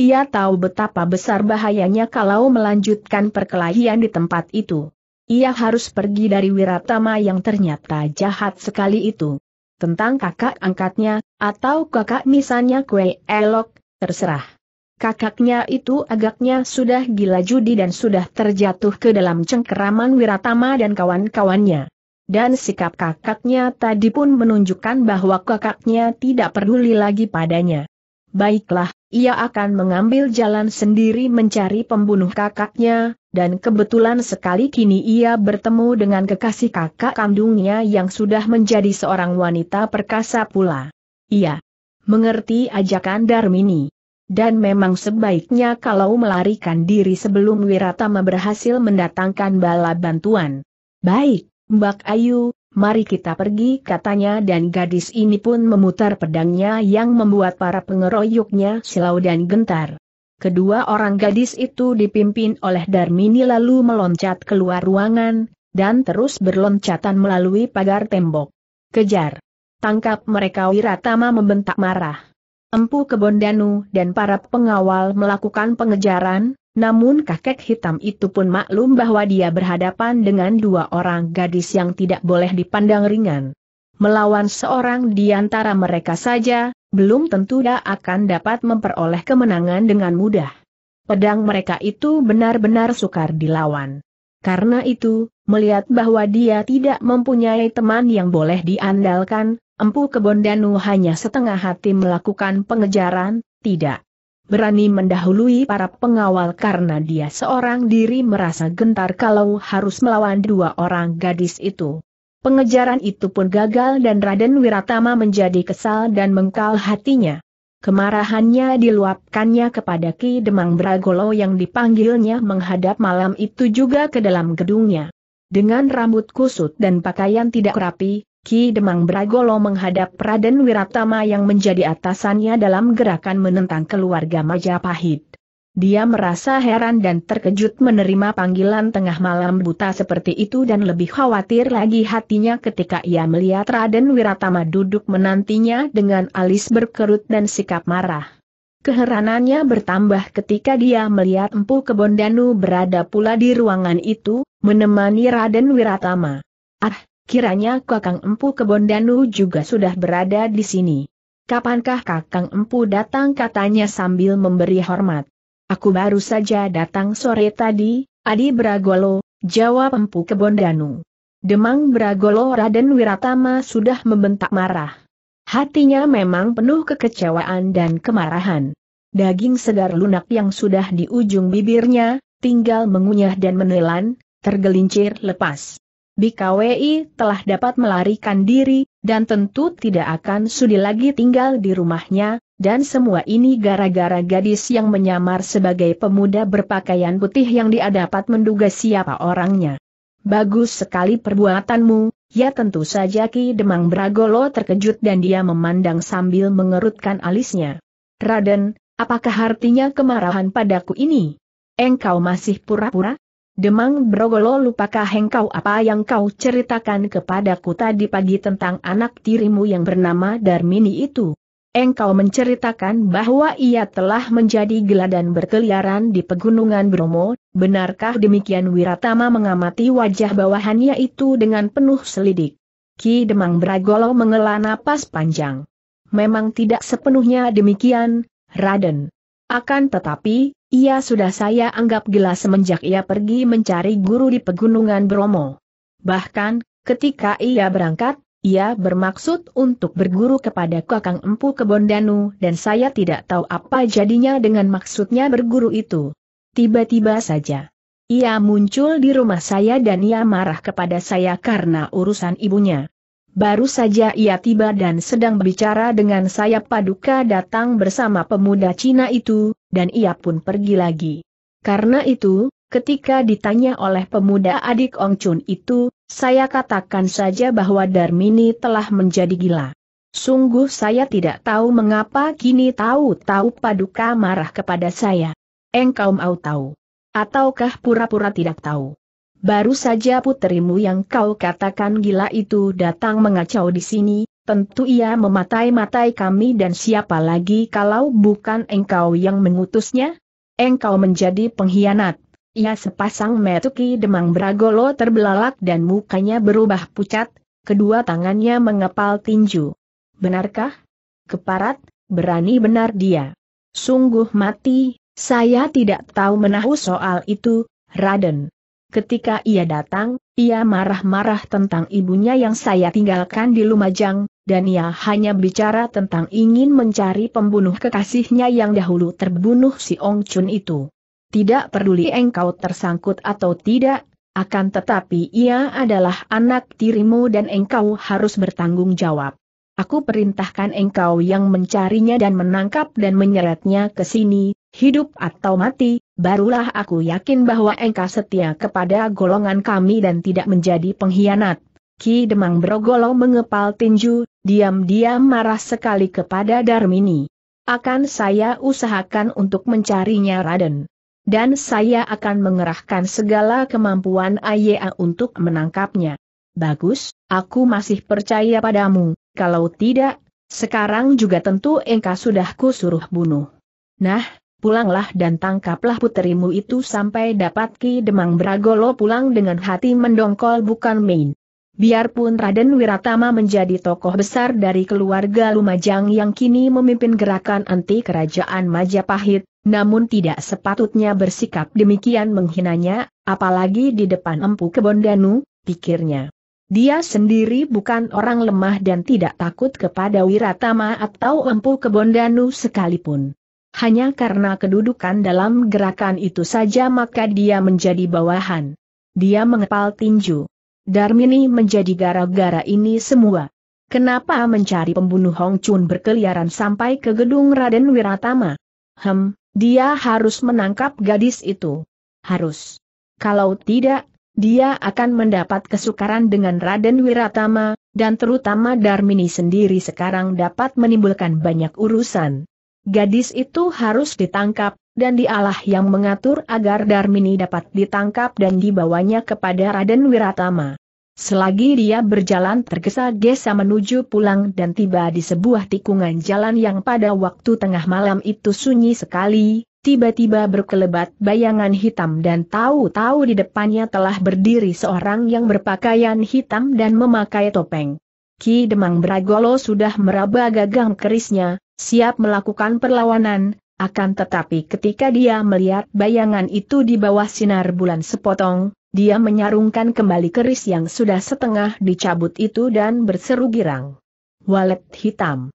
Ia tahu betapa besar bahayanya kalau melanjutkan perkelahian di tempat itu. Ia harus pergi dari Wiratama yang ternyata jahat sekali itu. Tentang kakak angkatnya, atau kakak misalnya kue elok, terserah. Kakaknya itu agaknya sudah gila judi dan sudah terjatuh ke dalam cengkeraman Wiratama dan kawan-kawannya. Dan sikap kakaknya tadi pun menunjukkan bahwa kakaknya tidak peduli lagi padanya. Baiklah, ia akan mengambil jalan sendiri mencari pembunuh kakaknya, dan kebetulan sekali kini ia bertemu dengan kekasih kakak kandungnya yang sudah menjadi seorang wanita perkasa pula. Ia mengerti ajakan Darmini. Dan memang sebaiknya kalau melarikan diri sebelum Wiratama berhasil mendatangkan bala bantuan. Baik, Mbak Ayu, mari kita pergi katanya dan gadis ini pun memutar pedangnya yang membuat para pengeroyoknya silau dan gentar. Kedua orang gadis itu dipimpin oleh Darmini lalu meloncat keluar ruangan, dan terus berloncatan melalui pagar tembok. Kejar! Tangkap mereka Wiratama membentak marah. Empu Kebon Danu dan para pengawal melakukan pengejaran, namun kakek hitam itu pun maklum bahwa dia berhadapan dengan dua orang gadis yang tidak boleh dipandang ringan. Melawan seorang di antara mereka saja, belum tentu dia akan dapat memperoleh kemenangan dengan mudah. Pedang mereka itu benar-benar sukar dilawan. Karena itu, melihat bahwa dia tidak mempunyai teman yang boleh diandalkan, Empu Kebon hanya setengah hati melakukan pengejaran, tidak berani mendahului para pengawal karena dia seorang diri merasa gentar kalau harus melawan dua orang gadis itu. Pengejaran itu pun gagal dan Raden Wiratama menjadi kesal dan mengkal hatinya. Kemarahannya diluapkannya kepada Ki Demang Bragolo yang dipanggilnya menghadap malam itu juga ke dalam gedungnya. Dengan rambut kusut dan pakaian tidak rapi, Ki Demang Bragolo menghadap Raden Wiratama yang menjadi atasannya dalam gerakan menentang keluarga Majapahit. Dia merasa heran dan terkejut menerima panggilan tengah malam buta seperti itu dan lebih khawatir lagi hatinya ketika ia melihat Raden Wiratama duduk menantinya dengan alis berkerut dan sikap marah. Keheranannya bertambah ketika dia melihat Empu Kebondanu berada pula di ruangan itu, menemani Raden Wiratama. Ah, Kiranya Kakang Empu Kebondanu juga sudah berada di sini. Kapankah Kakang Empu datang katanya sambil memberi hormat. Aku baru saja datang sore tadi, Adi Bragolo, jawab Empu Kebondanu. Demang Bragolo Raden Wiratama sudah membentak marah. Hatinya memang penuh kekecewaan dan kemarahan. Daging segar lunak yang sudah di ujung bibirnya, tinggal mengunyah dan menelan, tergelincir lepas. BKWI telah dapat melarikan diri, dan tentu tidak akan sudi lagi tinggal di rumahnya, dan semua ini gara-gara gadis yang menyamar sebagai pemuda berpakaian putih yang dia dapat menduga siapa orangnya. Bagus sekali perbuatanmu, ya tentu saja Ki Demang Bragolo terkejut dan dia memandang sambil mengerutkan alisnya. Raden, apakah artinya kemarahan padaku ini? Engkau masih pura-pura? Demang Brogolo lupakah engkau apa yang kau ceritakan kepadaku tadi pagi tentang anak tirimu yang bernama Darmini itu? Engkau menceritakan bahwa ia telah menjadi gila dan berkeliaran di pegunungan Bromo, benarkah demikian Wiratama mengamati wajah bawahannya itu dengan penuh selidik? Ki Demang Brogolol mengela napas panjang. Memang tidak sepenuhnya demikian, Raden. Akan tetapi, ia sudah saya anggap gila semenjak ia pergi mencari guru di pegunungan Bromo. Bahkan, ketika ia berangkat, ia bermaksud untuk berguru kepada Kakang Empu Kebondanu dan saya tidak tahu apa jadinya dengan maksudnya berguru itu. Tiba-tiba saja. Ia muncul di rumah saya dan ia marah kepada saya karena urusan ibunya. Baru saja ia tiba dan sedang berbicara dengan saya paduka datang bersama pemuda Cina itu, dan ia pun pergi lagi. Karena itu, ketika ditanya oleh pemuda adik Ong Chun itu, saya katakan saja bahwa Darmini telah menjadi gila. Sungguh saya tidak tahu mengapa kini tahu-tahu paduka marah kepada saya. Engkau mau tahu? Ataukah pura-pura tidak tahu? baru saja puterimu yang kau katakan gila itu datang mengacau di sini, tentu ia mematai-matai kami dan siapa lagi kalau bukan engkau yang mengutusnya? Engkau menjadi pengkhianat. Ia sepasang metuki demang beragolo terbelalak dan mukanya berubah pucat, kedua tangannya mengepal tinju. Benarkah? Keparat, berani benar dia. Sungguh mati, saya tidak tahu menahu soal itu, Raden. Ketika ia datang, ia marah-marah tentang ibunya yang saya tinggalkan di Lumajang, dan ia hanya bicara tentang ingin mencari pembunuh kekasihnya yang dahulu terbunuh si Ong Chun itu. Tidak peduli engkau tersangkut atau tidak, akan tetapi ia adalah anak tirimu dan engkau harus bertanggung jawab. Aku perintahkan engkau yang mencarinya dan menangkap dan menyeretnya ke sini, hidup atau mati, barulah aku yakin bahwa engkau setia kepada golongan kami dan tidak menjadi pengkhianat. Ki Demang Brogolo mengepal tinju, diam-diam marah sekali kepada Darmini. Akan saya usahakan untuk mencarinya Raden. Dan saya akan mengerahkan segala kemampuan Aya untuk menangkapnya. Bagus, aku masih percaya padamu, kalau tidak, sekarang juga tentu engkau sudah kusuruh bunuh. Nah, pulanglah dan tangkaplah puterimu itu sampai dapat Ki Demang Bragolo pulang dengan hati mendongkol bukan main. Biarpun Raden Wiratama menjadi tokoh besar dari keluarga Lumajang yang kini memimpin gerakan anti kerajaan Majapahit, namun tidak sepatutnya bersikap demikian menghinanya, apalagi di depan Empu Kebondanu, pikirnya. Dia sendiri bukan orang lemah dan tidak takut kepada Wiratama atau Empu Kebondanu sekalipun. Hanya karena kedudukan dalam gerakan itu saja maka dia menjadi bawahan. Dia mengepal tinju. Darmini menjadi gara-gara ini semua. Kenapa mencari pembunuh Hong Chun berkeliaran sampai ke gedung Raden Wiratama? Hem, dia harus menangkap gadis itu. Harus. Kalau tidak, dia akan mendapat kesukaran dengan Raden Wiratama, dan terutama Darmini sendiri sekarang dapat menimbulkan banyak urusan. Gadis itu harus ditangkap, dan dialah yang mengatur agar Darmini dapat ditangkap dan dibawanya kepada Raden Wiratama. Selagi dia berjalan tergesa-gesa menuju pulang dan tiba di sebuah tikungan jalan yang pada waktu tengah malam itu sunyi sekali, tiba-tiba berkelebat bayangan hitam dan tahu-tahu di depannya telah berdiri seorang yang berpakaian hitam dan memakai topeng. Ki Demang Bragolo sudah meraba gagang kerisnya, siap melakukan perlawanan, akan tetapi ketika dia melihat bayangan itu di bawah sinar bulan sepotong, dia menyarungkan kembali keris yang sudah setengah dicabut itu dan berseru girang. Walet hitam.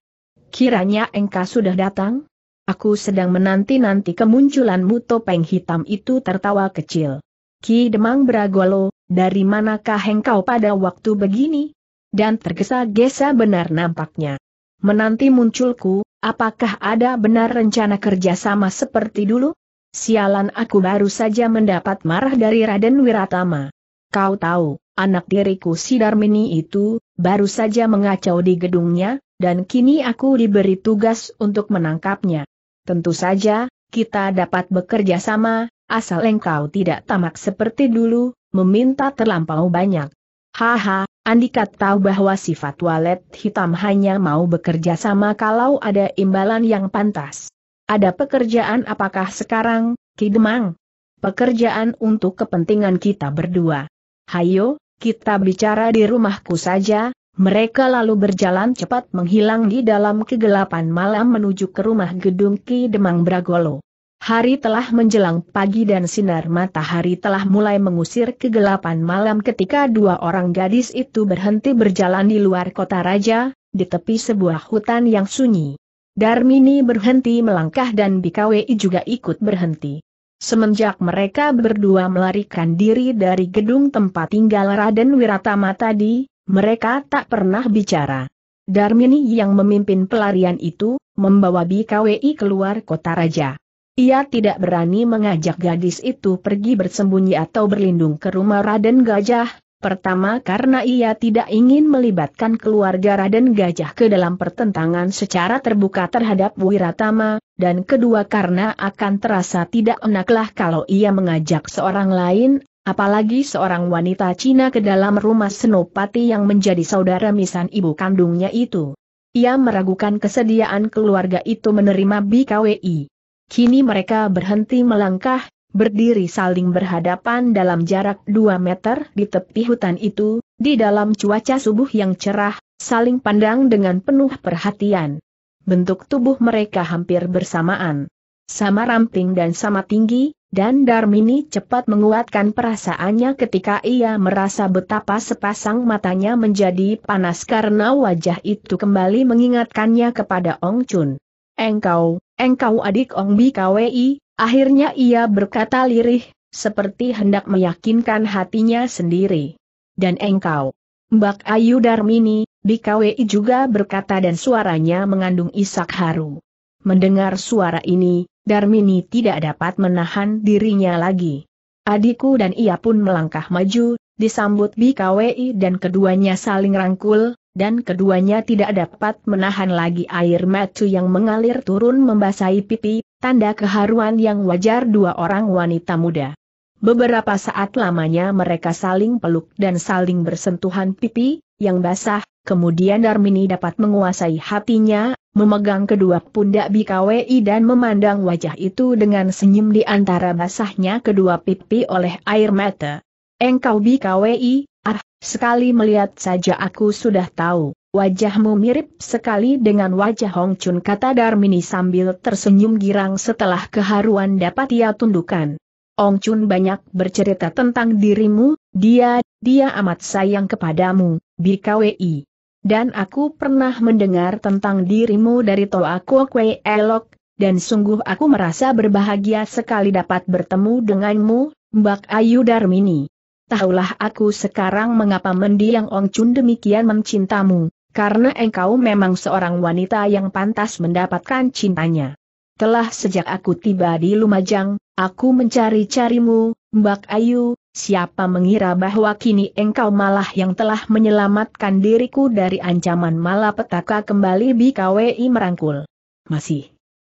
Kiranya engkau sudah datang? Aku sedang menanti-nanti kemunculanmu topeng hitam itu tertawa kecil. Ki Demang Bragolo, dari manakah engkau pada waktu begini? Dan tergesa-gesa benar nampaknya. Menanti munculku, apakah ada benar rencana kerjasama seperti dulu? Sialan aku baru saja mendapat marah dari Raden Wiratama. Kau tahu, anak diriku si Darmini itu, baru saja mengacau di gedungnya, dan kini aku diberi tugas untuk menangkapnya. Tentu saja, kita dapat bekerja sama, asal engkau tidak tamak seperti dulu, meminta terlampau banyak. Haha, Andika tahu bahwa sifat walet hitam hanya mau bekerja sama kalau ada imbalan yang pantas. Ada pekerjaan apakah sekarang, Kidemang? Pekerjaan untuk kepentingan kita berdua. Hayo, kita bicara di rumahku saja, mereka lalu berjalan cepat menghilang di dalam kegelapan malam menuju ke rumah gedung Ki Demang Bragolo. Hari telah menjelang pagi dan sinar matahari telah mulai mengusir kegelapan malam ketika dua orang gadis itu berhenti berjalan di luar kota raja, di tepi sebuah hutan yang sunyi. Darmini berhenti melangkah dan Bikawi juga ikut berhenti. Semenjak mereka berdua melarikan diri dari gedung tempat tinggal Raden Wiratama tadi, mereka tak pernah bicara. Darmini yang memimpin pelarian itu, membawa Bikawi keluar kota raja. Ia tidak berani mengajak gadis itu pergi bersembunyi atau berlindung ke rumah Raden Gajah, pertama karena ia tidak ingin melibatkan keluarga Raden Gajah ke dalam pertentangan secara terbuka terhadap Wiratama, dan kedua karena akan terasa tidak enaklah kalau ia mengajak seorang lain, apalagi seorang wanita Cina ke dalam rumah Senopati yang menjadi saudara misan ibu kandungnya itu. Ia meragukan kesediaan keluarga itu menerima BKWI. Kini mereka berhenti melangkah, berdiri saling berhadapan dalam jarak 2 meter di tepi hutan itu, di dalam cuaca subuh yang cerah, saling pandang dengan penuh perhatian. Bentuk tubuh mereka hampir bersamaan. Sama ramping dan sama tinggi, dan Darmini cepat menguatkan perasaannya ketika ia merasa betapa sepasang matanya menjadi panas karena wajah itu kembali mengingatkannya kepada Ong Chun engkau, engkau adik Ong KWI, akhirnya ia berkata lirih, seperti hendak meyakinkan hatinya sendiri. Dan engkau, Mbak Ayu Darmini, KWI juga berkata dan suaranya mengandung isak haru. Mendengar suara ini, Darmini tidak dapat menahan dirinya lagi. Adikku dan ia pun melangkah maju, disambut BKWI dan keduanya saling rangkul, dan keduanya tidak dapat menahan lagi air mata yang mengalir turun membasahi pipi, tanda keharuan yang wajar dua orang wanita muda. Beberapa saat lamanya mereka saling peluk dan saling bersentuhan pipi, yang basah, kemudian Darmini dapat menguasai hatinya, memegang kedua pundak BKWI dan memandang wajah itu dengan senyum di antara basahnya kedua pipi oleh air mata. Engkau BKWI, Ah, sekali melihat saja aku sudah tahu, wajahmu mirip sekali dengan wajah Hong Chun kata Darmini sambil tersenyum girang setelah keharuan dapat ia tundukkan. Hong Chun banyak bercerita tentang dirimu, dia, dia amat sayang kepadamu, BKWI. Dan aku pernah mendengar tentang dirimu dari Toa Kwe Elok, dan sungguh aku merasa berbahagia sekali dapat bertemu denganmu, Mbak Ayu Darmini tahulah aku sekarang mengapa mendiang Ong Chun demikian mencintamu, karena engkau memang seorang wanita yang pantas mendapatkan cintanya. Telah sejak aku tiba di Lumajang, aku mencari-carimu, Mbak Ayu, siapa mengira bahwa kini engkau malah yang telah menyelamatkan diriku dari ancaman malapetaka kembali BKWI merangkul. Masih.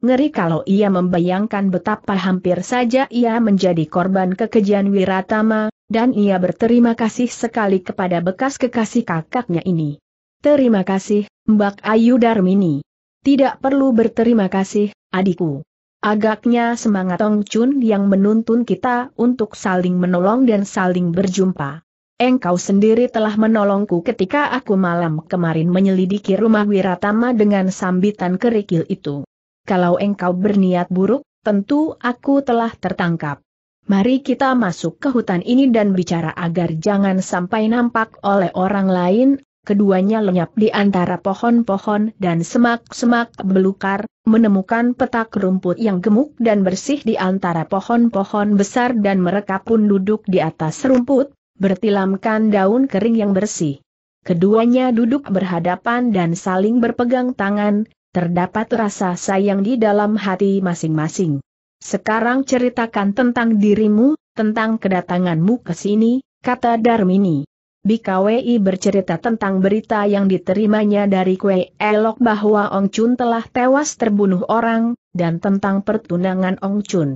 Ngeri kalau ia membayangkan betapa hampir saja ia menjadi korban kekejian Wiratama, dan ia berterima kasih sekali kepada bekas kekasih kakaknya ini. Terima kasih, Mbak Ayu Darmini. Tidak perlu berterima kasih, adikku. Agaknya semangat Tong Chun yang menuntun kita untuk saling menolong dan saling berjumpa. Engkau sendiri telah menolongku ketika aku malam kemarin menyelidiki rumah Wiratama dengan sambitan kerikil itu. Kalau engkau berniat buruk, tentu aku telah tertangkap. Mari kita masuk ke hutan ini dan bicara agar jangan sampai nampak oleh orang lain. Keduanya lenyap di antara pohon-pohon dan semak-semak belukar, menemukan petak rumput yang gemuk dan bersih di antara pohon-pohon besar dan mereka pun duduk di atas rumput, bertilamkan daun kering yang bersih. Keduanya duduk berhadapan dan saling berpegang tangan, terdapat rasa sayang di dalam hati masing-masing. Sekarang ceritakan tentang dirimu, tentang kedatanganmu ke sini, kata Darmini. BKWI bercerita tentang berita yang diterimanya dari Kue Elok bahwa Ong Chun telah tewas terbunuh orang, dan tentang pertunangan Ong Chun.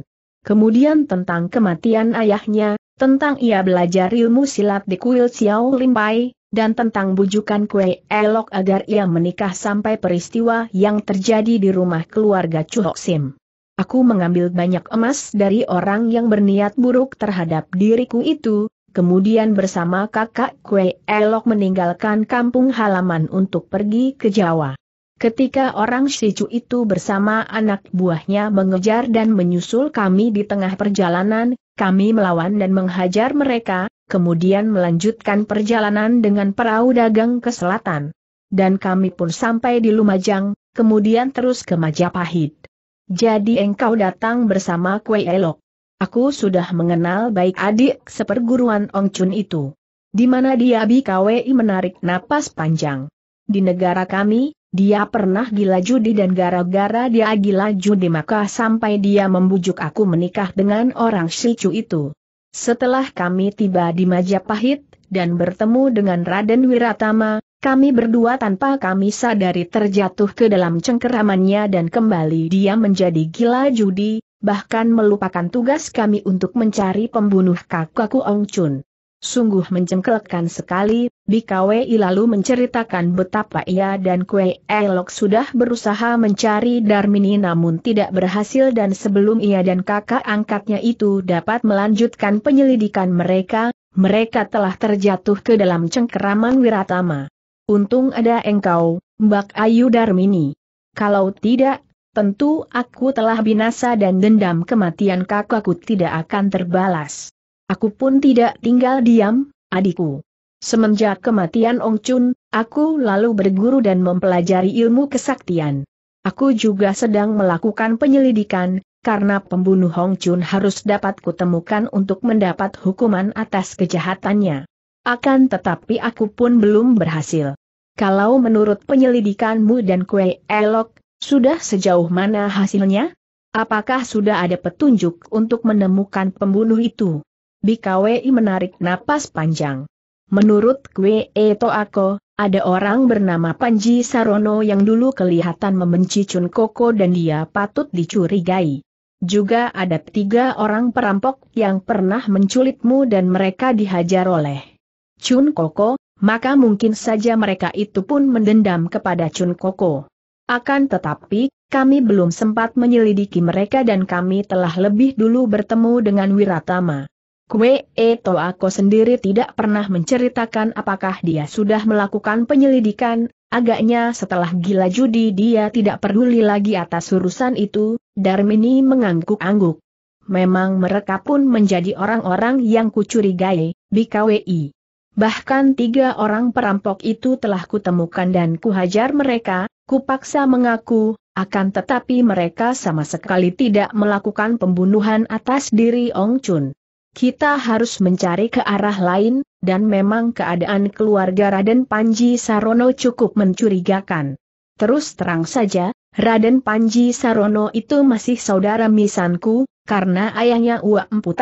Kemudian tentang kematian ayahnya, tentang ia belajar ilmu silat di kuil Xiao Limpai, dan tentang bujukan Kue Elok agar ia menikah sampai peristiwa yang terjadi di rumah keluarga Chu Sim. Aku mengambil banyak emas dari orang yang berniat buruk terhadap diriku itu, kemudian bersama kakak kue elok meninggalkan kampung halaman untuk pergi ke Jawa. Ketika orang Sicu itu bersama anak buahnya mengejar dan menyusul kami di tengah perjalanan, kami melawan dan menghajar mereka, kemudian melanjutkan perjalanan dengan perahu dagang ke selatan. Dan kami pun sampai di Lumajang, kemudian terus ke Majapahit. Jadi engkau datang bersama Kue Elok. Aku sudah mengenal baik adik seperguruan Ong Chun itu. Di mana dia BKWI menarik napas panjang. Di negara kami, dia pernah gila judi dan gara-gara dia gila judi maka sampai dia membujuk aku menikah dengan orang Silcu itu. Setelah kami tiba di Majapahit, dan bertemu dengan Raden Wiratama, kami berdua tanpa kami sadari terjatuh ke dalam cengkeramannya dan kembali dia menjadi gila judi, bahkan melupakan tugas kami untuk mencari pembunuh kakakku Ong Chun. Sungguh menjengkelkan sekali, Bikawe lalu menceritakan betapa ia dan Kue Elok sudah berusaha mencari Darmini namun tidak berhasil dan sebelum ia dan kakak angkatnya itu dapat melanjutkan penyelidikan mereka, mereka telah terjatuh ke dalam cengkeraman Wiratama. Untung ada engkau, Mbak Ayu Darmini. Kalau tidak, tentu aku telah binasa dan dendam kematian kakakku tidak akan terbalas. Aku pun tidak tinggal diam, adikku. Semenjak kematian Ong Chun, aku lalu berguru dan mempelajari ilmu kesaktian. Aku juga sedang melakukan penyelidikan, karena pembunuh Hong Chun harus dapat kutemukan untuk mendapat hukuman atas kejahatannya. Akan tetapi aku pun belum berhasil. Kalau menurut penyelidikanmu dan kue elok, sudah sejauh mana hasilnya? Apakah sudah ada petunjuk untuk menemukan pembunuh itu? BKWI menarik napas panjang. Menurut kue Eto Ako, ada orang bernama Panji Sarono yang dulu kelihatan membenci Chun Koko dan dia patut dicurigai. Juga ada tiga orang perampok yang pernah menculikmu dan mereka dihajar oleh Chun Koko, maka mungkin saja mereka itu pun mendendam kepada Chun Koko. Akan tetapi, kami belum sempat menyelidiki mereka dan kami telah lebih dulu bertemu dengan Wiratama. Kue Eto aku sendiri tidak pernah menceritakan apakah dia sudah melakukan penyelidikan, agaknya setelah gila judi dia tidak peduli lagi atas urusan itu, Darmini mengangguk-angguk. Memang mereka pun menjadi orang-orang yang kucurigai, BKWI. Bahkan tiga orang perampok itu telah kutemukan dan kuhajar mereka, kupaksa mengaku, akan tetapi mereka sama sekali tidak melakukan pembunuhan atas diri Ong Chun. Kita harus mencari ke arah lain, dan memang keadaan keluarga Raden Panji Sarono cukup mencurigakan. Terus terang saja, Raden Panji Sarono itu masih saudara misanku, karena ayahnya Uak Empu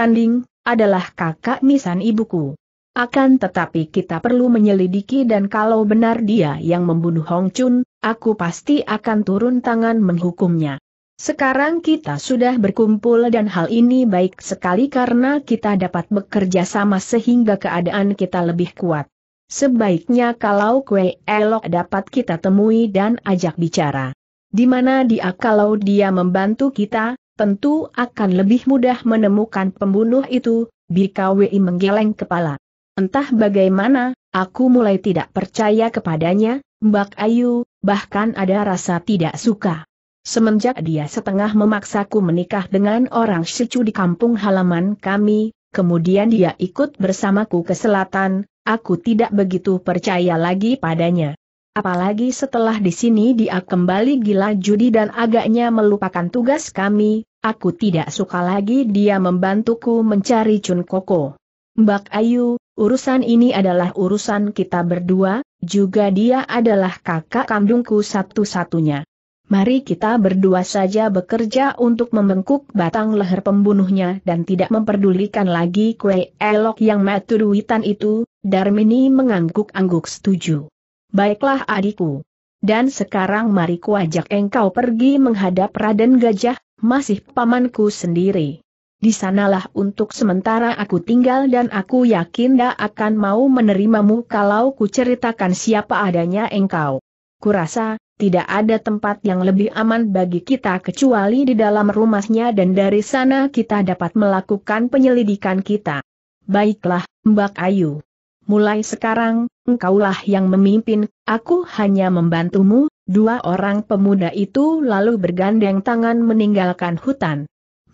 adalah kakak misan ibuku. Akan tetapi kita perlu menyelidiki dan kalau benar dia yang membunuh Hong Chun, aku pasti akan turun tangan menghukumnya. Sekarang kita sudah berkumpul dan hal ini baik sekali karena kita dapat bekerja sama sehingga keadaan kita lebih kuat. Sebaiknya kalau kue elok dapat kita temui dan ajak bicara. Di mana dia kalau dia membantu kita, tentu akan lebih mudah menemukan pembunuh itu, BKWI menggeleng kepala. Entah bagaimana, aku mulai tidak percaya kepadanya, Mbak Ayu, bahkan ada rasa tidak suka. Semenjak dia setengah memaksaku menikah dengan orang secu di kampung halaman kami, kemudian dia ikut bersamaku ke selatan, aku tidak begitu percaya lagi padanya. Apalagi setelah di sini dia kembali gila judi dan agaknya melupakan tugas kami, aku tidak suka lagi dia membantuku mencari Chun Koko. Mbak Ayu, Urusan ini adalah urusan kita berdua, juga dia adalah kakak kandungku satu-satunya. Mari kita berdua saja bekerja untuk membengkuk batang leher pembunuhnya dan tidak memperdulikan lagi kue elok yang duitan itu, Darmini mengangguk-angguk setuju. Baiklah adikku. Dan sekarang mari kuajak engkau pergi menghadap Raden Gajah, masih pamanku sendiri. Di sanalah untuk sementara aku tinggal dan aku yakin tidak akan mau menerimamu kalau ku ceritakan siapa adanya engkau. Kurasa, tidak ada tempat yang lebih aman bagi kita kecuali di dalam rumahnya dan dari sana kita dapat melakukan penyelidikan kita. Baiklah, Mbak Ayu. Mulai sekarang, engkaulah yang memimpin, aku hanya membantumu, dua orang pemuda itu lalu bergandeng tangan meninggalkan hutan.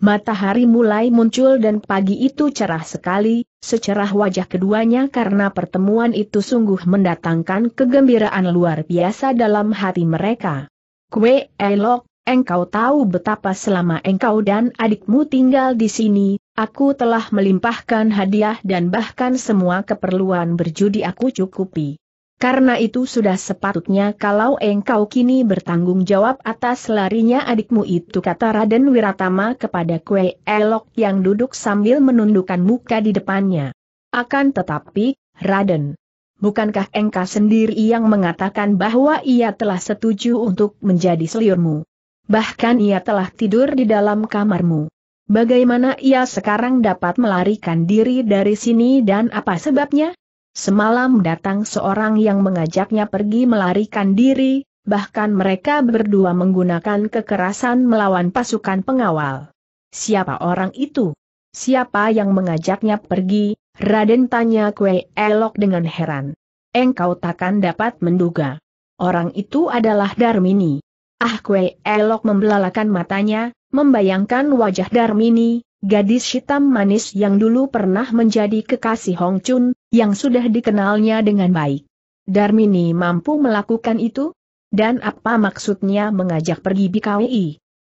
Matahari mulai muncul dan pagi itu cerah sekali, secerah wajah keduanya karena pertemuan itu sungguh mendatangkan kegembiraan luar biasa dalam hati mereka. Kue elok, engkau tahu betapa selama engkau dan adikmu tinggal di sini, aku telah melimpahkan hadiah dan bahkan semua keperluan berjudi aku cukupi. Karena itu sudah sepatutnya kalau engkau kini bertanggung jawab atas larinya adikmu itu kata Raden Wiratama kepada Kue Elok yang duduk sambil menundukkan muka di depannya. Akan tetapi, Raden, bukankah engkau sendiri yang mengatakan bahwa ia telah setuju untuk menjadi seliurmu? Bahkan ia telah tidur di dalam kamarmu. Bagaimana ia sekarang dapat melarikan diri dari sini dan apa sebabnya? Semalam datang seorang yang mengajaknya pergi melarikan diri, bahkan mereka berdua menggunakan kekerasan melawan pasukan pengawal. Siapa orang itu? Siapa yang mengajaknya pergi? Raden tanya Kue Elok dengan heran. Engkau takkan dapat menduga. Orang itu adalah Darmini. Ah Kue Elok membelalakan matanya, membayangkan wajah Darmini, gadis hitam manis yang dulu pernah menjadi kekasih Hong Chun, yang sudah dikenalnya dengan baik. Darmini mampu melakukan itu? Dan apa maksudnya mengajak pergi BKWI?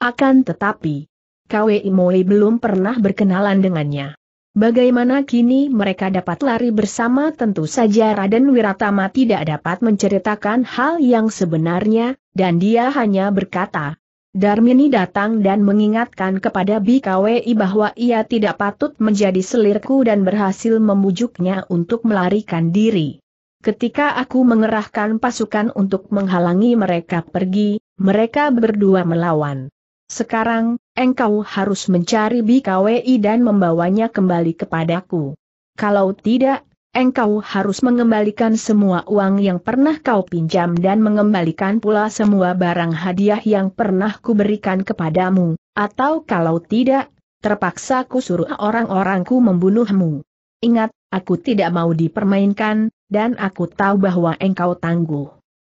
Akan tetapi, KWI Moi belum pernah berkenalan dengannya. Bagaimana kini mereka dapat lari bersama tentu saja Raden Wiratama tidak dapat menceritakan hal yang sebenarnya, dan dia hanya berkata, Darmini datang dan mengingatkan kepada BKWI bahwa ia tidak patut menjadi selirku dan berhasil membujuknya untuk melarikan diri. Ketika aku mengerahkan pasukan untuk menghalangi mereka pergi, mereka berdua melawan. Sekarang, engkau harus mencari BKWI dan membawanya kembali kepadaku. Kalau tidak, engkau harus mengembalikan semua uang yang pernah kau pinjam dan mengembalikan pula semua barang hadiah yang pernah kuberikan kepadamu, atau kalau tidak, terpaksa kusuruh orang-orangku membunuhmu. Ingat, aku tidak mau dipermainkan, dan aku tahu bahwa engkau tangguh.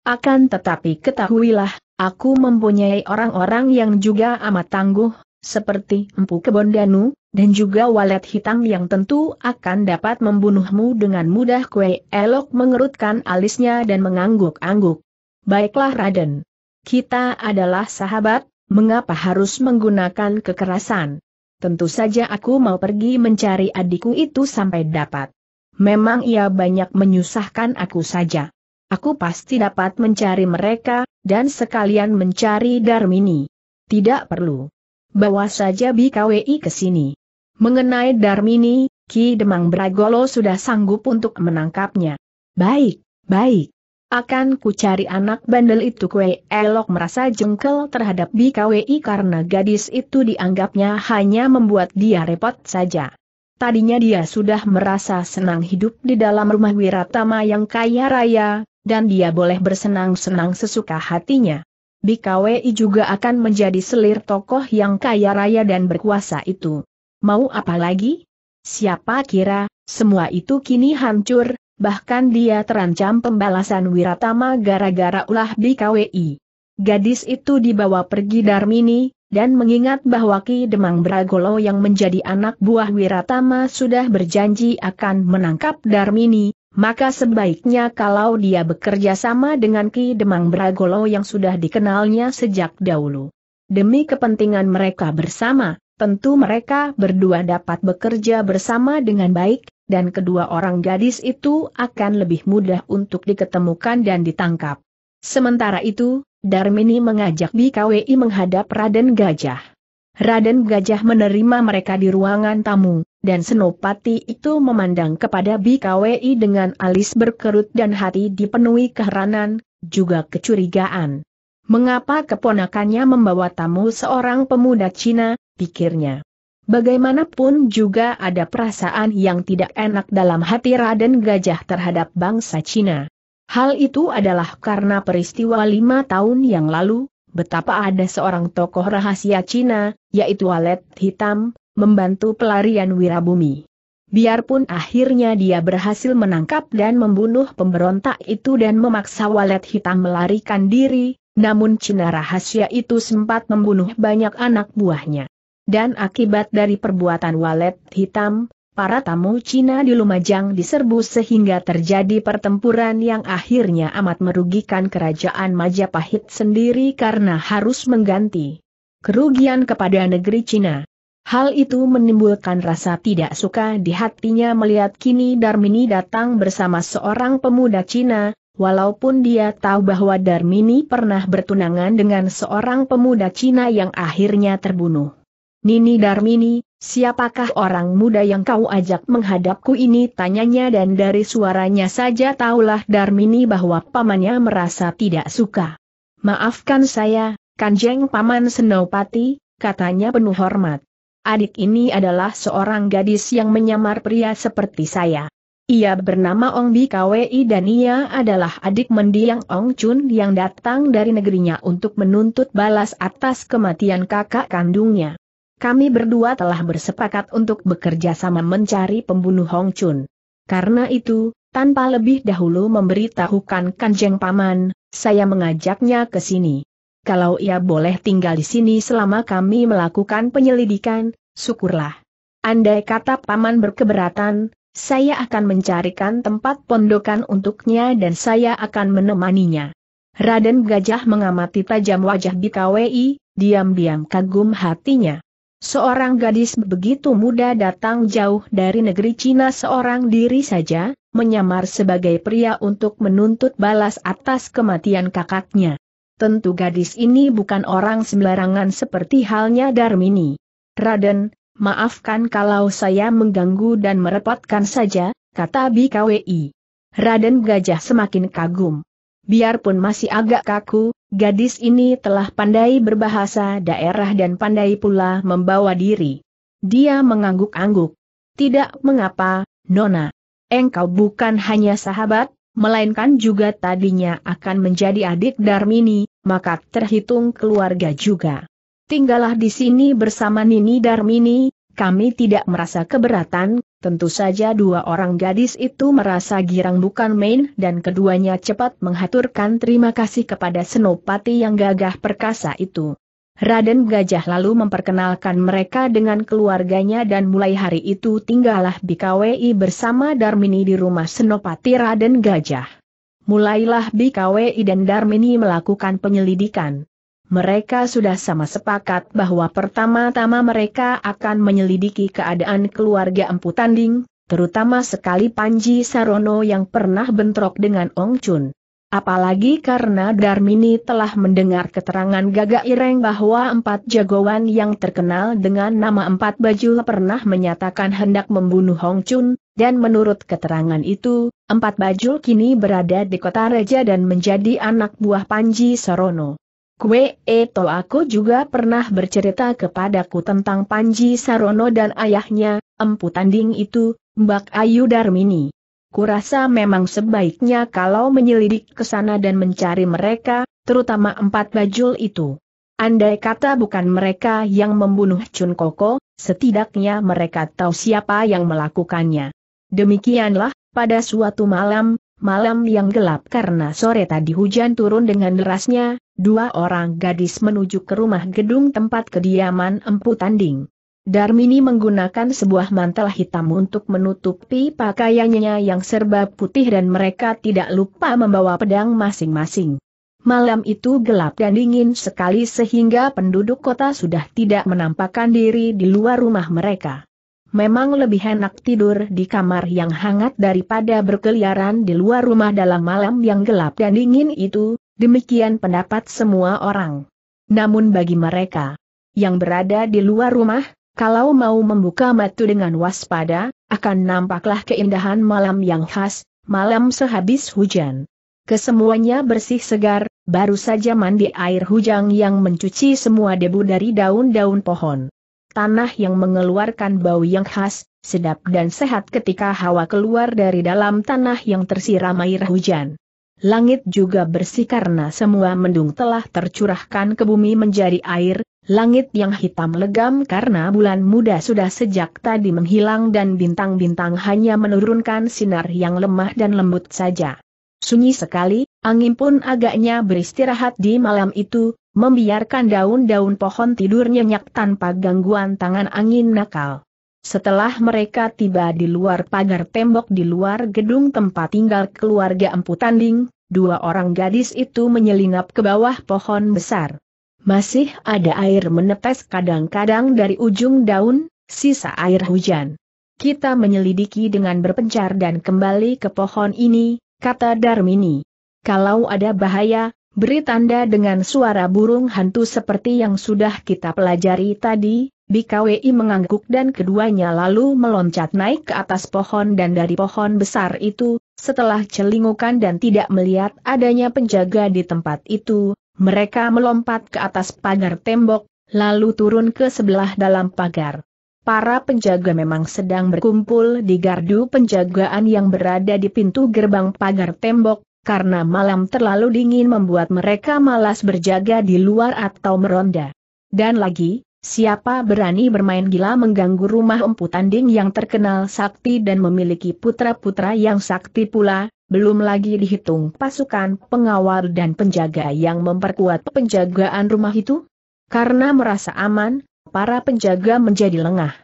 Akan tetapi ketahuilah, aku mempunyai orang-orang yang juga amat tangguh, seperti Empu Kebon Danu, dan juga walet hitam yang tentu akan dapat membunuhmu dengan mudah kue elok mengerutkan alisnya dan mengangguk-angguk. Baiklah Raden. Kita adalah sahabat, mengapa harus menggunakan kekerasan? Tentu saja aku mau pergi mencari adikku itu sampai dapat. Memang ia banyak menyusahkan aku saja. Aku pasti dapat mencari mereka, dan sekalian mencari Darmini. Tidak perlu bawa saja BKWI ke sini. Mengenai Darmini, Ki Demang Bragolo sudah sanggup untuk menangkapnya. Baik, baik. Akan ku cari anak bandel itu kue elok merasa jengkel terhadap BKWI karena gadis itu dianggapnya hanya membuat dia repot saja. Tadinya dia sudah merasa senang hidup di dalam rumah wiratama yang kaya raya, dan dia boleh bersenang-senang sesuka hatinya. BKWI juga akan menjadi selir tokoh yang kaya raya dan berkuasa itu. Mau apa lagi? Siapa kira, semua itu kini hancur, bahkan dia terancam pembalasan Wiratama gara-gara ulah BKWI. Gadis itu dibawa pergi Darmini, dan mengingat bahwa Ki Demang Bragolo yang menjadi anak buah Wiratama sudah berjanji akan menangkap Darmini, maka sebaiknya kalau dia bekerja sama dengan Ki Demang Bragolo yang sudah dikenalnya sejak dahulu. Demi kepentingan mereka bersama, tentu mereka berdua dapat bekerja bersama dengan baik, dan kedua orang gadis itu akan lebih mudah untuk diketemukan dan ditangkap. Sementara itu, Darmini mengajak BKWI menghadap Raden Gajah. Raden Gajah menerima mereka di ruangan tamu, dan Senopati itu memandang kepada BKWI dengan alis berkerut dan hati dipenuhi keheranan, juga kecurigaan. Mengapa keponakannya membawa tamu seorang pemuda Cina, pikirnya. Bagaimanapun juga ada perasaan yang tidak enak dalam hati Raden Gajah terhadap bangsa Cina. Hal itu adalah karena peristiwa lima tahun yang lalu, betapa ada seorang tokoh rahasia Cina, yaitu Walet Hitam, membantu pelarian Wirabumi. Biarpun akhirnya dia berhasil menangkap dan membunuh pemberontak itu dan memaksa walet hitam melarikan diri, namun Cina rahasia itu sempat membunuh banyak anak buahnya. Dan akibat dari perbuatan walet hitam, para tamu Cina di Lumajang diserbu sehingga terjadi pertempuran yang akhirnya amat merugikan kerajaan Majapahit sendiri karena harus mengganti kerugian kepada negeri Cina. Hal itu menimbulkan rasa tidak suka di hatinya melihat kini Darmini datang bersama seorang pemuda Cina, walaupun dia tahu bahwa Darmini pernah bertunangan dengan seorang pemuda Cina yang akhirnya terbunuh. Nini Darmini, siapakah orang muda yang kau ajak menghadapku ini tanyanya dan dari suaranya saja tahulah Darmini bahwa pamannya merasa tidak suka. Maafkan saya, Kanjeng Paman Senopati, katanya penuh hormat. Adik ini adalah seorang gadis yang menyamar pria seperti saya. Ia bernama Ong Bi Kwi dan ia adalah adik mendiang Ong Chun yang datang dari negerinya untuk menuntut balas atas kematian kakak kandungnya. Kami berdua telah bersepakat untuk bekerja sama mencari pembunuh Hong Chun. Karena itu, tanpa lebih dahulu memberitahukan Kanjeng Paman, saya mengajaknya ke sini kalau ia boleh tinggal di sini selama kami melakukan penyelidikan, syukurlah. Andai kata paman berkeberatan, saya akan mencarikan tempat pondokan untuknya dan saya akan menemaninya. Raden Gajah mengamati tajam wajah BKWI, diam-diam kagum hatinya. Seorang gadis begitu muda datang jauh dari negeri Cina seorang diri saja, menyamar sebagai pria untuk menuntut balas atas kematian kakaknya. Tentu gadis ini bukan orang sembarangan seperti halnya Darmini. Raden, maafkan kalau saya mengganggu dan merepotkan saja, kata BKWI. Raden Gajah semakin kagum. Biarpun masih agak kaku, gadis ini telah pandai berbahasa daerah dan pandai pula membawa diri. Dia mengangguk-angguk. Tidak mengapa, Nona. Engkau bukan hanya sahabat, melainkan juga tadinya akan menjadi adik Darmini, maka terhitung keluarga juga. Tinggallah di sini bersama Nini Darmini, kami tidak merasa keberatan, tentu saja dua orang gadis itu merasa girang bukan main dan keduanya cepat menghaturkan terima kasih kepada Senopati yang gagah perkasa itu. Raden Gajah lalu memperkenalkan mereka dengan keluarganya dan mulai hari itu tinggallah BKWI bersama Darmini di rumah Senopati Raden Gajah mulailah BKWI dan Darmini melakukan penyelidikan. Mereka sudah sama sepakat bahwa pertama-tama mereka akan menyelidiki keadaan keluarga Empu Tanding, terutama sekali Panji Sarono yang pernah bentrok dengan Ong Chun. Apalagi karena Darmini telah mendengar keterangan Gaga Ireng bahwa empat jagoan yang terkenal dengan nama Empat Baju pernah menyatakan hendak membunuh Hong Chun, dan menurut keterangan itu, empat bajul kini berada di kota Raja dan menjadi anak buah Panji Sarono. Kue Eto aku juga pernah bercerita kepadaku tentang Panji Sarono dan ayahnya, empu tanding itu, Mbak Ayu Darmini. Kurasa memang sebaiknya kalau menyelidik ke sana dan mencari mereka, terutama empat bajul itu. Andai kata bukan mereka yang membunuh Chun Koko, setidaknya mereka tahu siapa yang melakukannya. Demikianlah, pada suatu malam, malam yang gelap karena sore tadi hujan turun dengan derasnya, dua orang gadis menuju ke rumah gedung tempat kediaman Empu Tanding. Darmini menggunakan sebuah mantel hitam untuk menutupi pakaiannya yang serba putih dan mereka tidak lupa membawa pedang masing-masing. Malam itu gelap dan dingin sekali sehingga penduduk kota sudah tidak menampakkan diri di luar rumah mereka memang lebih enak tidur di kamar yang hangat daripada berkeliaran di luar rumah dalam malam yang gelap dan dingin itu, demikian pendapat semua orang. Namun bagi mereka yang berada di luar rumah, kalau mau membuka mata dengan waspada, akan nampaklah keindahan malam yang khas, malam sehabis hujan. Kesemuanya bersih segar, baru saja mandi air hujan yang mencuci semua debu dari daun-daun pohon tanah yang mengeluarkan bau yang khas, sedap dan sehat ketika hawa keluar dari dalam tanah yang tersiram air hujan. Langit juga bersih karena semua mendung telah tercurahkan ke bumi menjadi air, langit yang hitam legam karena bulan muda sudah sejak tadi menghilang dan bintang-bintang hanya menurunkan sinar yang lemah dan lembut saja. Sunyi sekali, angin pun agaknya beristirahat di malam itu, membiarkan daun-daun pohon tidur nyenyak tanpa gangguan tangan angin nakal. Setelah mereka tiba di luar pagar tembok di luar gedung tempat tinggal keluarga Empu Tanding, dua orang gadis itu menyelinap ke bawah pohon besar. Masih ada air menetes kadang-kadang dari ujung daun, sisa air hujan. Kita menyelidiki dengan berpencar dan kembali ke pohon ini, kata Darmini. Kalau ada bahaya, Beri tanda dengan suara burung hantu seperti yang sudah kita pelajari tadi, BKWI mengangguk dan keduanya lalu meloncat naik ke atas pohon dan dari pohon besar itu, setelah celingukan dan tidak melihat adanya penjaga di tempat itu, mereka melompat ke atas pagar tembok, lalu turun ke sebelah dalam pagar. Para penjaga memang sedang berkumpul di gardu penjagaan yang berada di pintu gerbang pagar tembok, karena malam terlalu dingin membuat mereka malas berjaga di luar atau meronda. Dan lagi, siapa berani bermain gila mengganggu rumah empu tanding yang terkenal sakti dan memiliki putra-putra yang sakti pula, belum lagi dihitung pasukan pengawal dan penjaga yang memperkuat penjagaan rumah itu? Karena merasa aman, para penjaga menjadi lengah.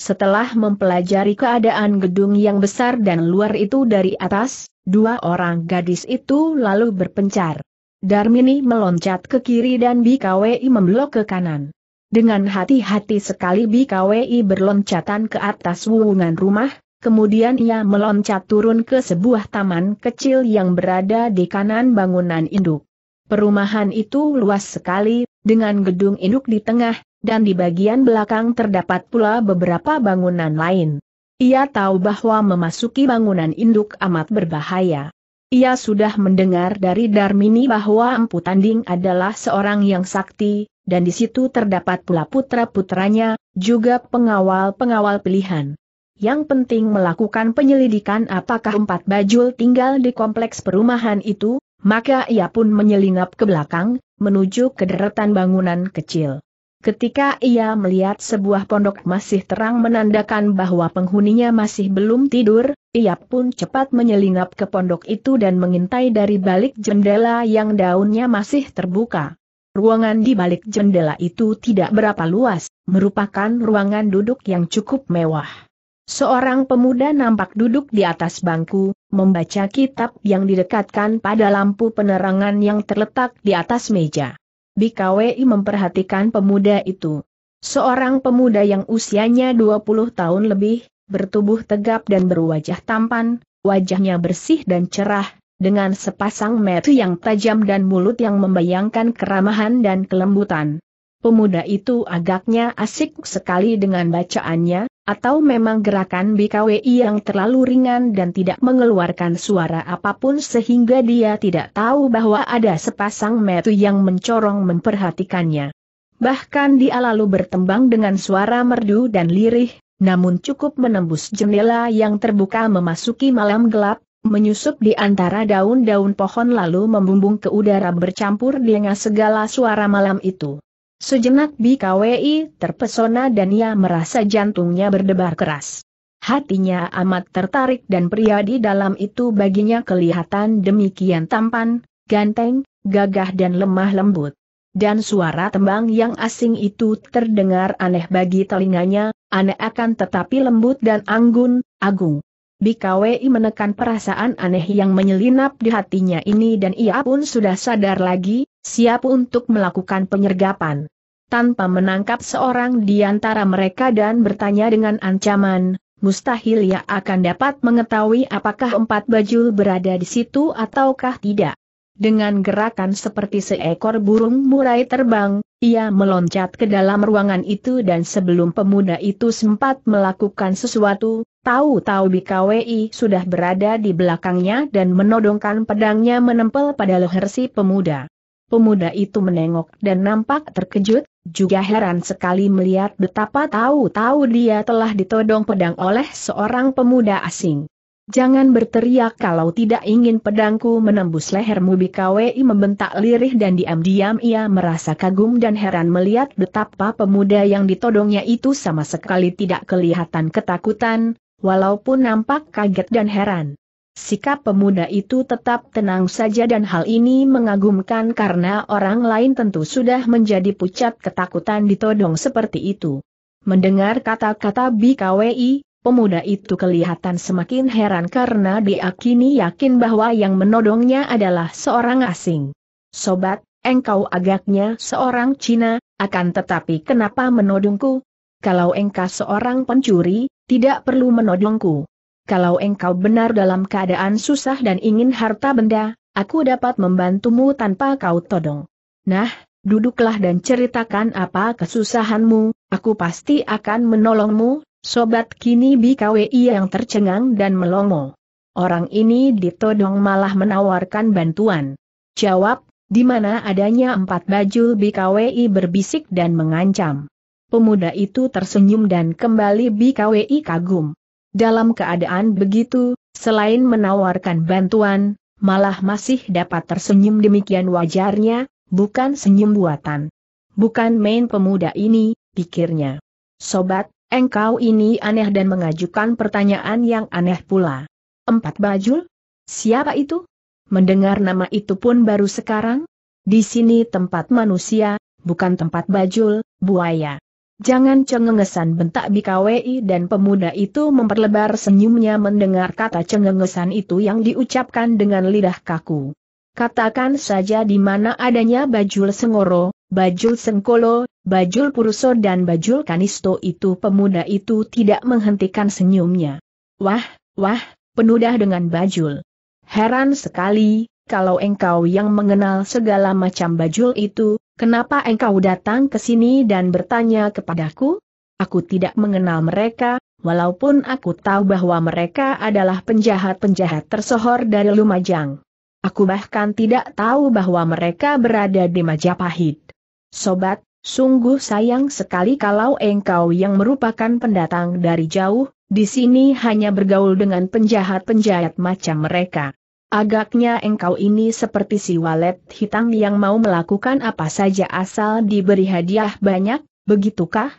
Setelah mempelajari keadaan gedung yang besar dan luar itu dari atas, Dua orang gadis itu lalu berpencar. Darmini meloncat ke kiri dan BKWI memblok ke kanan. Dengan hati-hati sekali BKWI berloncatan ke atas wuungan rumah, kemudian ia meloncat turun ke sebuah taman kecil yang berada di kanan bangunan induk. Perumahan itu luas sekali, dengan gedung induk di tengah, dan di bagian belakang terdapat pula beberapa bangunan lain. Ia tahu bahwa memasuki bangunan induk amat berbahaya. Ia sudah mendengar dari Darmini bahwa Empu Tanding adalah seorang yang sakti, dan di situ terdapat pula putra-putranya, juga pengawal-pengawal pilihan. Yang penting melakukan penyelidikan apakah empat bajul tinggal di kompleks perumahan itu, maka ia pun menyelinap ke belakang, menuju ke deretan bangunan kecil. Ketika ia melihat sebuah pondok masih terang menandakan bahwa penghuninya masih belum tidur, ia pun cepat menyelinap ke pondok itu dan mengintai dari balik jendela yang daunnya masih terbuka. Ruangan di balik jendela itu tidak berapa luas, merupakan ruangan duduk yang cukup mewah. Seorang pemuda nampak duduk di atas bangku, membaca kitab yang didekatkan pada lampu penerangan yang terletak di atas meja. BKWI memperhatikan pemuda itu. Seorang pemuda yang usianya 20 tahun lebih, bertubuh tegap dan berwajah tampan, wajahnya bersih dan cerah, dengan sepasang mata yang tajam dan mulut yang membayangkan keramahan dan kelembutan. Pemuda itu agaknya asik sekali dengan bacaannya, atau memang gerakan BKWI yang terlalu ringan dan tidak mengeluarkan suara apapun sehingga dia tidak tahu bahwa ada sepasang metu yang mencorong memperhatikannya. Bahkan dia lalu bertembang dengan suara merdu dan lirih, namun cukup menembus jendela yang terbuka memasuki malam gelap, menyusup di antara daun-daun pohon lalu membumbung ke udara bercampur dengan segala suara malam itu. Sejenak BKWI terpesona dan ia merasa jantungnya berdebar keras. Hatinya amat tertarik dan pria di dalam itu baginya kelihatan demikian tampan, ganteng, gagah dan lemah lembut. Dan suara tembang yang asing itu terdengar aneh bagi telinganya, aneh akan tetapi lembut dan anggun, agung. BKWI menekan perasaan aneh yang menyelinap di hatinya ini dan ia pun sudah sadar lagi, siap untuk melakukan penyergapan. Tanpa menangkap seorang di antara mereka dan bertanya dengan ancaman, mustahil ia akan dapat mengetahui apakah empat bajul berada di situ ataukah tidak. Dengan gerakan seperti seekor burung murai terbang, ia meloncat ke dalam ruangan itu dan sebelum pemuda itu sempat melakukan sesuatu, tahu-tahu BKWI sudah berada di belakangnya dan menodongkan pedangnya menempel pada leher si pemuda. Pemuda itu menengok dan nampak terkejut, juga heran sekali melihat betapa tahu-tahu dia telah ditodong pedang oleh seorang pemuda asing. Jangan berteriak kalau tidak ingin pedangku menembus lehermu BKWI membentak lirih dan diam-diam ia merasa kagum dan heran melihat betapa pemuda yang ditodongnya itu sama sekali tidak kelihatan ketakutan, walaupun nampak kaget dan heran. Sikap pemuda itu tetap tenang saja dan hal ini mengagumkan karena orang lain tentu sudah menjadi pucat ketakutan ditodong seperti itu. Mendengar kata-kata BKWI, pemuda itu kelihatan semakin heran karena diakini yakin bahwa yang menodongnya adalah seorang asing. Sobat, engkau agaknya seorang Cina, akan tetapi kenapa menodongku? Kalau engkau seorang pencuri, tidak perlu menodongku kalau engkau benar dalam keadaan susah dan ingin harta benda, aku dapat membantumu tanpa kau todong. Nah, duduklah dan ceritakan apa kesusahanmu, aku pasti akan menolongmu, sobat kini BKWI yang tercengang dan melongo. Orang ini ditodong malah menawarkan bantuan. Jawab, di mana adanya empat baju BKWI berbisik dan mengancam. Pemuda itu tersenyum dan kembali BKWI kagum. Dalam keadaan begitu, selain menawarkan bantuan, malah masih dapat tersenyum demikian wajarnya, bukan senyum buatan. Bukan main pemuda ini, pikirnya. Sobat, engkau ini aneh dan mengajukan pertanyaan yang aneh pula. Empat bajul? Siapa itu? Mendengar nama itu pun baru sekarang? Di sini tempat manusia, bukan tempat bajul, buaya. Jangan cengengesan bentak bikawi dan pemuda itu memperlebar senyumnya mendengar kata cengengesan itu yang diucapkan dengan lidah kaku. Katakan saja di mana adanya bajul sengoro, bajul sengkolo, bajul puruso dan bajul kanisto itu pemuda itu tidak menghentikan senyumnya. Wah, wah, penudah dengan bajul. Heran sekali, kalau engkau yang mengenal segala macam bajul itu, Kenapa engkau datang ke sini dan bertanya kepadaku? Aku tidak mengenal mereka, walaupun aku tahu bahwa mereka adalah penjahat-penjahat tersohor dari Lumajang. Aku bahkan tidak tahu bahwa mereka berada di Majapahit. Sobat, sungguh sayang sekali kalau engkau yang merupakan pendatang dari jauh, di sini hanya bergaul dengan penjahat-penjahat macam mereka. Agaknya engkau ini seperti si walet hitam yang mau melakukan apa saja asal diberi hadiah banyak, begitukah?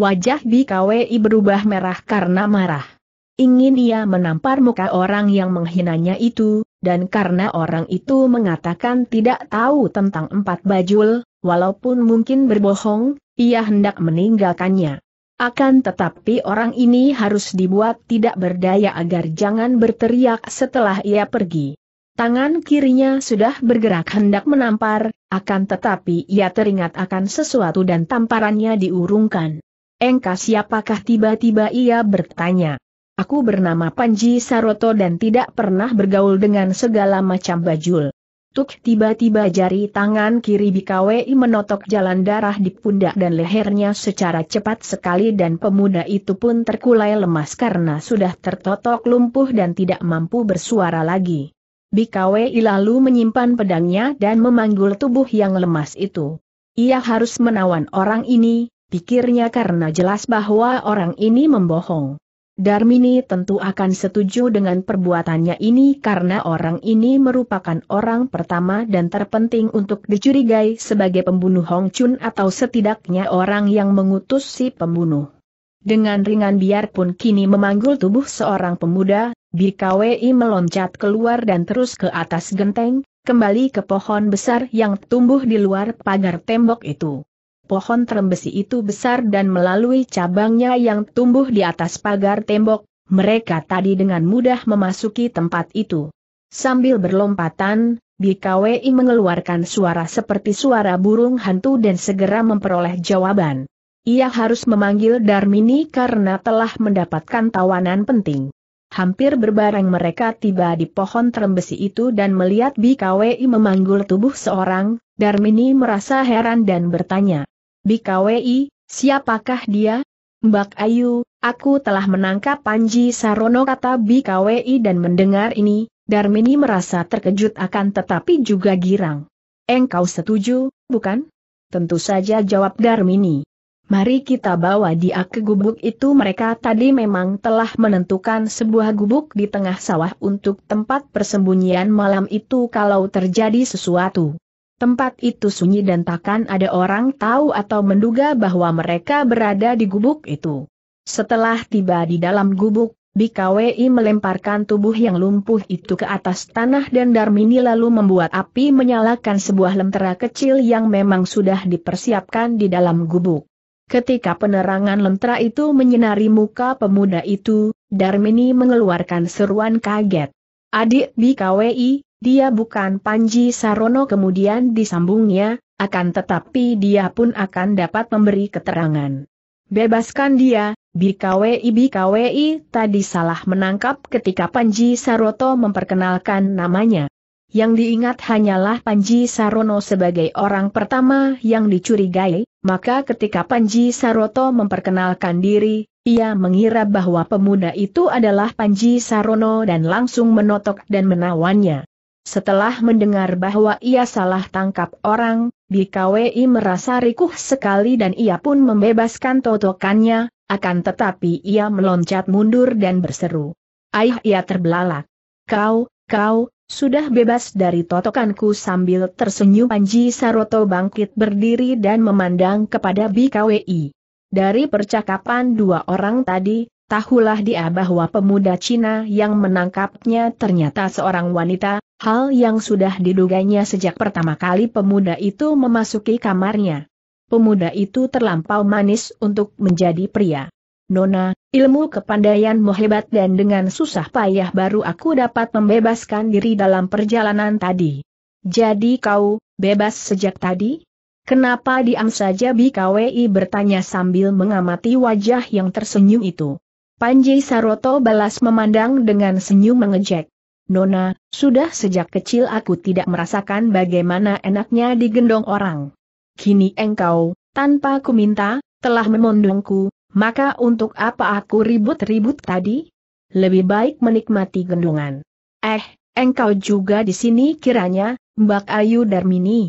Wajah BKWI berubah merah karena marah. Ingin ia menampar muka orang yang menghinanya itu, dan karena orang itu mengatakan tidak tahu tentang empat bajul, walaupun mungkin berbohong, ia hendak meninggalkannya. Akan tetapi orang ini harus dibuat tidak berdaya agar jangan berteriak setelah ia pergi. Tangan kirinya sudah bergerak hendak menampar, akan tetapi ia teringat akan sesuatu dan tamparannya diurungkan. Engkau siapakah tiba-tiba ia bertanya. Aku bernama Panji Saroto dan tidak pernah bergaul dengan segala macam bajul. Tuk tiba-tiba jari tangan kiri Bikawe menotok jalan darah di pundak dan lehernya secara cepat sekali dan pemuda itu pun terkulai lemas karena sudah tertotok lumpuh dan tidak mampu bersuara lagi. Bikawe lalu menyimpan pedangnya dan memanggul tubuh yang lemas itu. Ia harus menawan orang ini, pikirnya karena jelas bahwa orang ini membohong. Darmini tentu akan setuju dengan perbuatannya ini karena orang ini merupakan orang pertama dan terpenting untuk dicurigai sebagai pembunuh Hong Chun atau setidaknya orang yang mengutus si pembunuh. Dengan ringan biarpun kini memanggul tubuh seorang pemuda, BKWI meloncat keluar dan terus ke atas genteng, kembali ke pohon besar yang tumbuh di luar pagar tembok itu pohon terembesi itu besar dan melalui cabangnya yang tumbuh di atas pagar tembok, mereka tadi dengan mudah memasuki tempat itu. Sambil berlompatan, BKWI mengeluarkan suara seperti suara burung hantu dan segera memperoleh jawaban. Ia harus memanggil Darmini karena telah mendapatkan tawanan penting. Hampir berbareng mereka tiba di pohon terembesi itu dan melihat BKWI memanggul tubuh seorang, Darmini merasa heran dan bertanya, BKWI, siapakah dia? Mbak Ayu, aku telah menangkap Panji Sarono kata BKWI dan mendengar ini, Darmini merasa terkejut akan tetapi juga girang. Engkau setuju, bukan? Tentu saja jawab Darmini. Mari kita bawa dia ke gubuk itu mereka tadi memang telah menentukan sebuah gubuk di tengah sawah untuk tempat persembunyian malam itu kalau terjadi sesuatu. Tempat itu sunyi dan takkan ada orang tahu atau menduga bahwa mereka berada di gubuk itu. Setelah tiba di dalam gubuk, Bikawi melemparkan tubuh yang lumpuh itu ke atas tanah dan Darmini lalu membuat api menyalakan sebuah lentera kecil yang memang sudah dipersiapkan di dalam gubuk. Ketika penerangan lentera itu menyinari muka pemuda itu, Darmini mengeluarkan seruan kaget. Adik Bikawi, dia bukan Panji Sarono kemudian disambungnya, akan tetapi dia pun akan dapat memberi keterangan. Bebaskan dia, BKWI BKWI tadi salah menangkap ketika Panji Saroto memperkenalkan namanya. Yang diingat hanyalah Panji Sarono sebagai orang pertama yang dicurigai, maka ketika Panji Saroto memperkenalkan diri, ia mengira bahwa pemuda itu adalah Panji Sarono dan langsung menotok dan menawannya. Setelah mendengar bahwa ia salah tangkap orang, BKWI merasa rikuh sekali dan ia pun membebaskan totokannya, akan tetapi ia meloncat mundur dan berseru. Ayah ia terbelalak. Kau, kau, sudah bebas dari totokanku sambil tersenyum Panji Saroto bangkit berdiri dan memandang kepada BKWI. Dari percakapan dua orang tadi, Tahulah dia bahwa pemuda Cina yang menangkapnya ternyata seorang wanita, hal yang sudah diduganya sejak pertama kali pemuda itu memasuki kamarnya. Pemuda itu terlampau manis untuk menjadi pria. Nona, ilmu kepandaianmu hebat dan dengan susah payah baru aku dapat membebaskan diri dalam perjalanan tadi. Jadi kau, bebas sejak tadi? Kenapa diam saja BKWI bertanya sambil mengamati wajah yang tersenyum itu. Panji Saroto balas memandang dengan senyum mengejek. Nona, sudah sejak kecil aku tidak merasakan bagaimana enaknya digendong orang. Kini engkau, tanpa ku minta, telah memondongku, maka untuk apa aku ribut-ribut tadi? Lebih baik menikmati gendongan. Eh, engkau juga di sini kiranya, Mbak Ayu Darmini.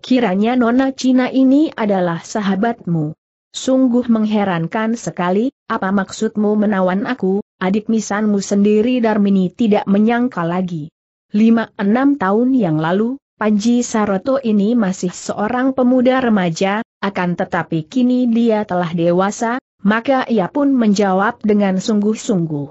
Kiranya Nona Cina ini adalah sahabatmu. Sungguh mengherankan sekali, apa maksudmu menawan aku, adik misanmu sendiri Darmini tidak menyangka lagi. Lima enam tahun yang lalu, Panji Saroto ini masih seorang pemuda remaja, akan tetapi kini dia telah dewasa, maka ia pun menjawab dengan sungguh-sungguh.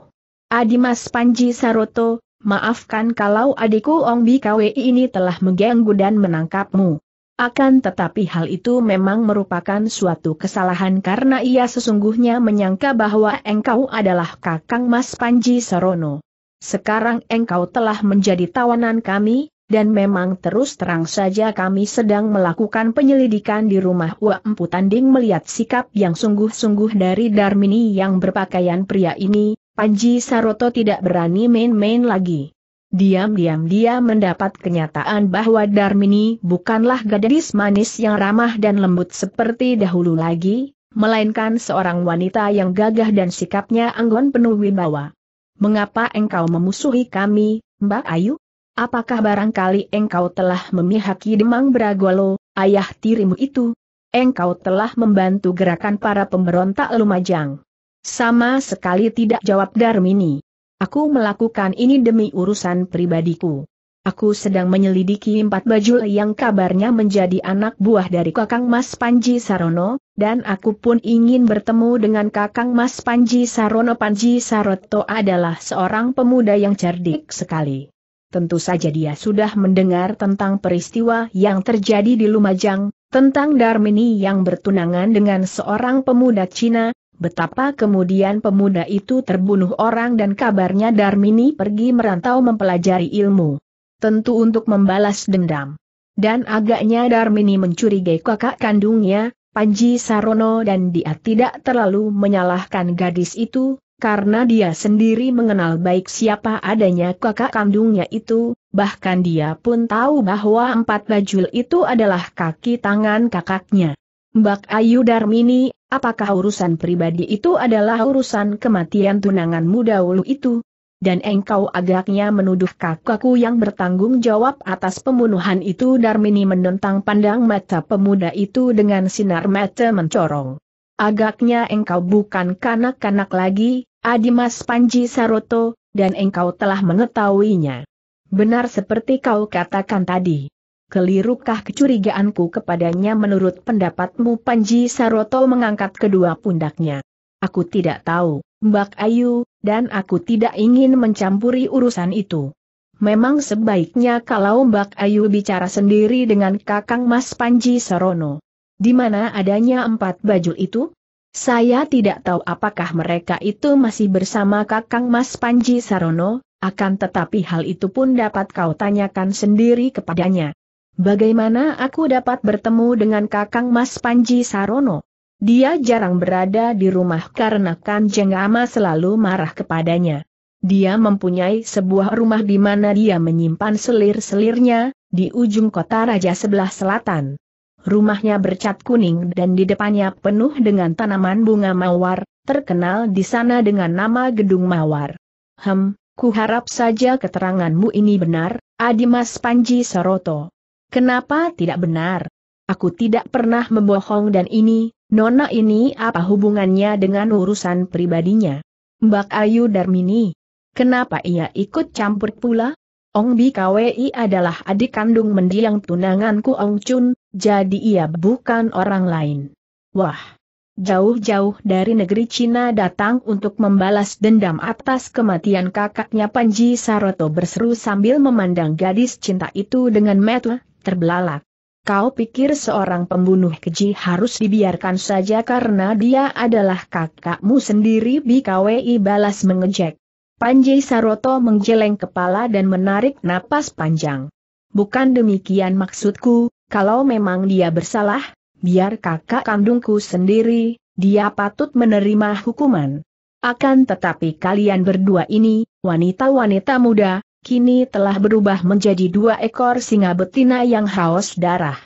Adimas Panji Saroto, maafkan kalau adikku Ong Bikawe ini telah mengganggu dan menangkapmu. Akan tetapi hal itu memang merupakan suatu kesalahan karena ia sesungguhnya menyangka bahwa engkau adalah kakang Mas Panji Sarono. Sekarang engkau telah menjadi tawanan kami, dan memang terus terang saja kami sedang melakukan penyelidikan di rumah Wa Empu Tanding melihat sikap yang sungguh-sungguh dari Darmini yang berpakaian pria ini, Panji Saroto tidak berani main-main lagi. Diam-diam dia mendapat kenyataan bahwa Darmini bukanlah gadis manis yang ramah dan lembut seperti dahulu lagi, melainkan seorang wanita yang gagah dan sikapnya anggun penuh wibawa. Mengapa engkau memusuhi kami, Mbak Ayu? Apakah barangkali engkau telah memihaki Demang Bragolo, ayah tirimu itu? Engkau telah membantu gerakan para pemberontak Lumajang. Sama sekali tidak jawab Darmini. Aku melakukan ini demi urusan pribadiku. Aku sedang menyelidiki empat bajul yang kabarnya menjadi anak buah dari Kakang Mas Panji Sarono, dan aku pun ingin bertemu dengan Kakang Mas Panji Sarono. Panji Saroto adalah seorang pemuda yang cerdik sekali. Tentu saja dia sudah mendengar tentang peristiwa yang terjadi di Lumajang, tentang Darmini yang bertunangan dengan seorang pemuda Cina, Betapa kemudian pemuda itu terbunuh orang dan kabarnya Darmini pergi merantau mempelajari ilmu. Tentu untuk membalas dendam. Dan agaknya Darmini mencurigai kakak kandungnya, Panji Sarono dan dia tidak terlalu menyalahkan gadis itu, karena dia sendiri mengenal baik siapa adanya kakak kandungnya itu, bahkan dia pun tahu bahwa empat bajul itu adalah kaki tangan kakaknya. Mbak Ayu Darmini Apakah urusan pribadi itu adalah urusan kematian tunanganmu dahulu itu? Dan engkau agaknya menuduh kakakku yang bertanggung jawab atas pembunuhan itu Darmini menentang pandang mata pemuda itu dengan sinar mata mencorong. Agaknya engkau bukan kanak-kanak lagi, Adimas Panji Saroto, dan engkau telah mengetahuinya. Benar seperti kau katakan tadi kelirukah kecurigaanku kepadanya menurut pendapatmu Panji Saroto mengangkat kedua pundaknya. Aku tidak tahu, Mbak Ayu, dan aku tidak ingin mencampuri urusan itu. Memang sebaiknya kalau Mbak Ayu bicara sendiri dengan kakang Mas Panji Sarono. Di mana adanya empat baju itu? Saya tidak tahu apakah mereka itu masih bersama kakang Mas Panji Sarono, akan tetapi hal itu pun dapat kau tanyakan sendiri kepadanya. Bagaimana aku dapat bertemu dengan kakang Mas Panji Sarono? Dia jarang berada di rumah karena Kanjeng Ama selalu marah kepadanya. Dia mempunyai sebuah rumah di mana dia menyimpan selir-selirnya, di ujung kota raja sebelah selatan. Rumahnya bercat kuning dan di depannya penuh dengan tanaman bunga mawar, terkenal di sana dengan nama Gedung Mawar. Hem, ku harap saja keteranganmu ini benar, Adimas Panji Saroto. Kenapa tidak benar? Aku tidak pernah membohong dan ini, Nona ini apa hubungannya dengan urusan pribadinya? Mbak Ayu Darmini. Kenapa ia ikut campur pula? Ong Bikawi adalah adik kandung mendiang tunanganku Ong Chun, jadi ia bukan orang lain. Wah! Jauh-jauh dari negeri Cina datang untuk membalas dendam atas kematian kakaknya Panji Saroto berseru sambil memandang gadis cinta itu dengan mata terbelalak. Kau pikir seorang pembunuh keji harus dibiarkan saja karena dia adalah kakakmu sendiri BKWI balas mengejek. Panji Saroto menggeleng kepala dan menarik napas panjang. Bukan demikian maksudku, kalau memang dia bersalah, biar kakak kandungku sendiri, dia patut menerima hukuman. Akan tetapi kalian berdua ini, wanita-wanita muda, kini telah berubah menjadi dua ekor singa betina yang haus darah.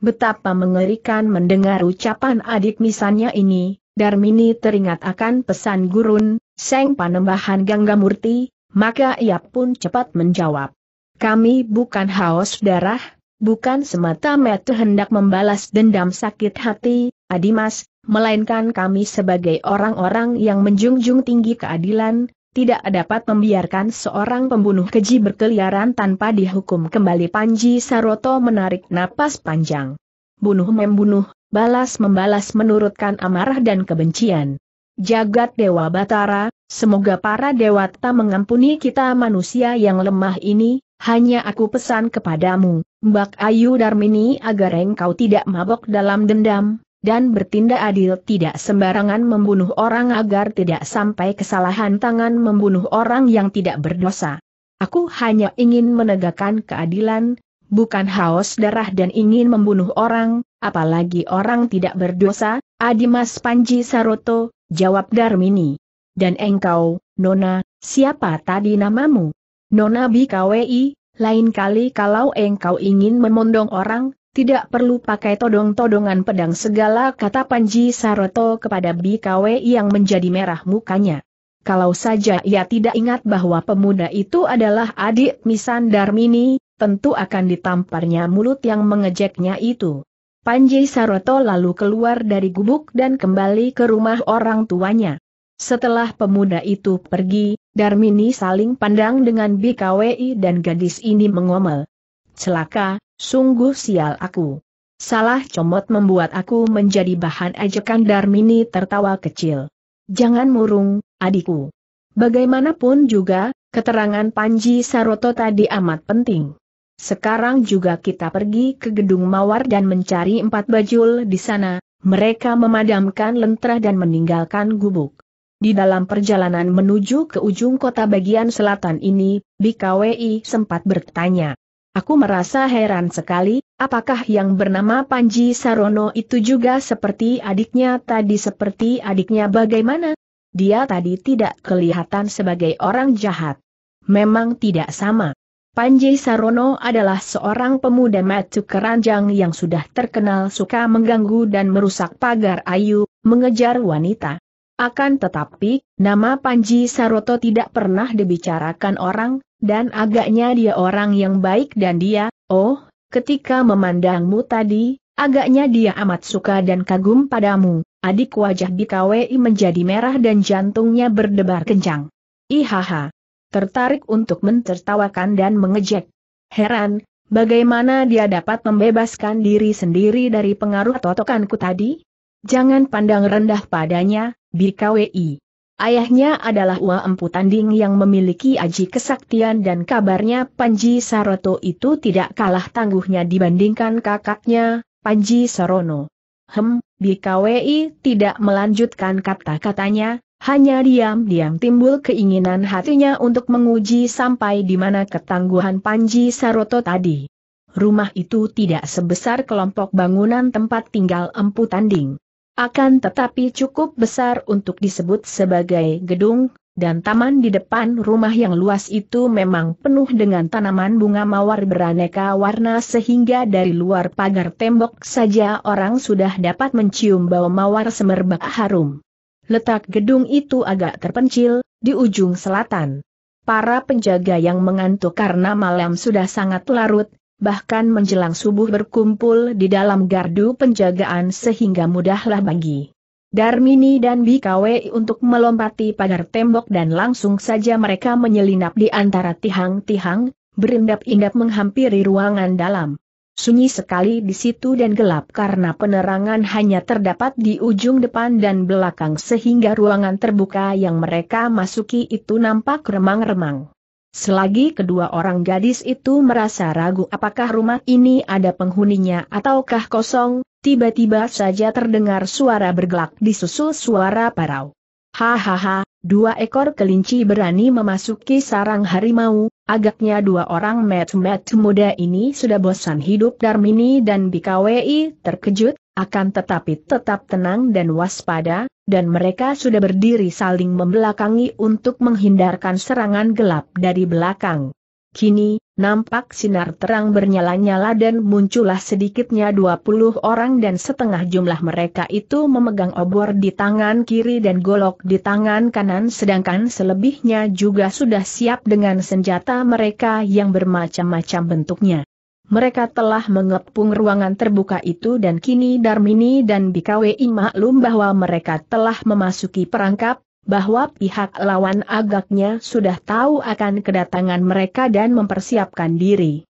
Betapa mengerikan mendengar ucapan adik misannya ini, Darmini teringat akan pesan gurun, Seng Panembahan Gangga Murti. maka ia pun cepat menjawab. Kami bukan haus darah, bukan semata-mata hendak membalas dendam sakit hati, Adimas, melainkan kami sebagai orang-orang yang menjunjung tinggi keadilan, tidak dapat membiarkan seorang pembunuh keji berkeliaran tanpa dihukum kembali Panji Saroto menarik napas panjang. Bunuh membunuh, balas membalas menurutkan amarah dan kebencian. Jagat Dewa Batara, semoga para dewata mengampuni kita manusia yang lemah ini, hanya aku pesan kepadamu, Mbak Ayu Darmini agar engkau tidak mabok dalam dendam, dan bertindak adil tidak sembarangan membunuh orang agar tidak sampai kesalahan tangan membunuh orang yang tidak berdosa. Aku hanya ingin menegakkan keadilan, bukan haus darah dan ingin membunuh orang, apalagi orang tidak berdosa, Adimas Panji Saroto, jawab Darmini. Dan engkau, Nona, siapa tadi namamu? Nona BKWI, lain kali kalau engkau ingin memondong orang, tidak perlu pakai todong-todongan pedang segala kata Panji Saroto kepada BKW yang menjadi merah mukanya. Kalau saja ia tidak ingat bahwa pemuda itu adalah adik Misan Darmini, tentu akan ditamparnya mulut yang mengejeknya itu. Panji Saroto lalu keluar dari gubuk dan kembali ke rumah orang tuanya. Setelah pemuda itu pergi, Darmini saling pandang dengan BKWI dan gadis ini mengomel. Celaka, Sungguh sial aku. Salah comot membuat aku menjadi bahan ajakan Darmini tertawa kecil. Jangan murung, adikku. Bagaimanapun juga, keterangan Panji Saroto tadi amat penting. Sekarang juga kita pergi ke gedung mawar dan mencari empat bajul di sana, mereka memadamkan lentera dan meninggalkan gubuk. Di dalam perjalanan menuju ke ujung kota bagian selatan ini, BKWI sempat bertanya. Aku merasa heran sekali, apakah yang bernama Panji Sarono itu juga seperti adiknya tadi seperti adiknya bagaimana? Dia tadi tidak kelihatan sebagai orang jahat. Memang tidak sama. Panji Sarono adalah seorang pemuda matu keranjang yang sudah terkenal suka mengganggu dan merusak pagar ayu, mengejar wanita. Akan tetapi, nama Panji Saroto tidak pernah dibicarakan orang, dan agaknya dia orang yang baik dan dia, oh, ketika memandangmu tadi, agaknya dia amat suka dan kagum padamu, adik wajah BKWI menjadi merah dan jantungnya berdebar kencang. Ihaha. Tertarik untuk mentertawakan dan mengejek. Heran, bagaimana dia dapat membebaskan diri sendiri dari pengaruh totokanku tadi? Jangan pandang rendah padanya, BKWI. Ayahnya adalah Ua Empu Tanding yang memiliki aji kesaktian dan kabarnya Panji Saroto itu tidak kalah tangguhnya dibandingkan kakaknya, Panji Sarono. Hem, BKWI tidak melanjutkan kata-katanya, hanya diam-diam timbul keinginan hatinya untuk menguji sampai di mana ketangguhan Panji Saroto tadi. Rumah itu tidak sebesar kelompok bangunan tempat tinggal empu tanding akan tetapi cukup besar untuk disebut sebagai gedung, dan taman di depan rumah yang luas itu memang penuh dengan tanaman bunga mawar beraneka warna sehingga dari luar pagar tembok saja orang sudah dapat mencium bau mawar semerbak harum. Letak gedung itu agak terpencil, di ujung selatan. Para penjaga yang mengantuk karena malam sudah sangat larut, bahkan menjelang subuh berkumpul di dalam gardu penjagaan sehingga mudahlah bagi Darmini dan Bikawe untuk melompati pagar tembok dan langsung saja mereka menyelinap di antara tihang-tihang, berindap-indap menghampiri ruangan dalam. Sunyi sekali di situ dan gelap karena penerangan hanya terdapat di ujung depan dan belakang sehingga ruangan terbuka yang mereka masuki itu nampak remang-remang. Selagi kedua orang gadis itu merasa ragu apakah rumah ini ada penghuninya ataukah kosong, tiba-tiba saja terdengar suara bergelak disusul suara parau. Hahaha, dua ekor kelinci berani memasuki sarang harimau, Agaknya dua orang met-met muda ini sudah bosan hidup Darmini dan BKWI terkejut, akan tetapi tetap tenang dan waspada, dan mereka sudah berdiri saling membelakangi untuk menghindarkan serangan gelap dari belakang. Kini, nampak sinar terang bernyala-nyala dan muncullah sedikitnya 20 orang dan setengah jumlah mereka itu memegang obor di tangan kiri dan golok di tangan kanan sedangkan selebihnya juga sudah siap dengan senjata mereka yang bermacam-macam bentuknya. Mereka telah mengepung ruangan terbuka itu dan kini Darmini dan Bikawi maklum bahwa mereka telah memasuki perangkap, bahwa pihak lawan agaknya sudah tahu akan kedatangan mereka dan mempersiapkan diri.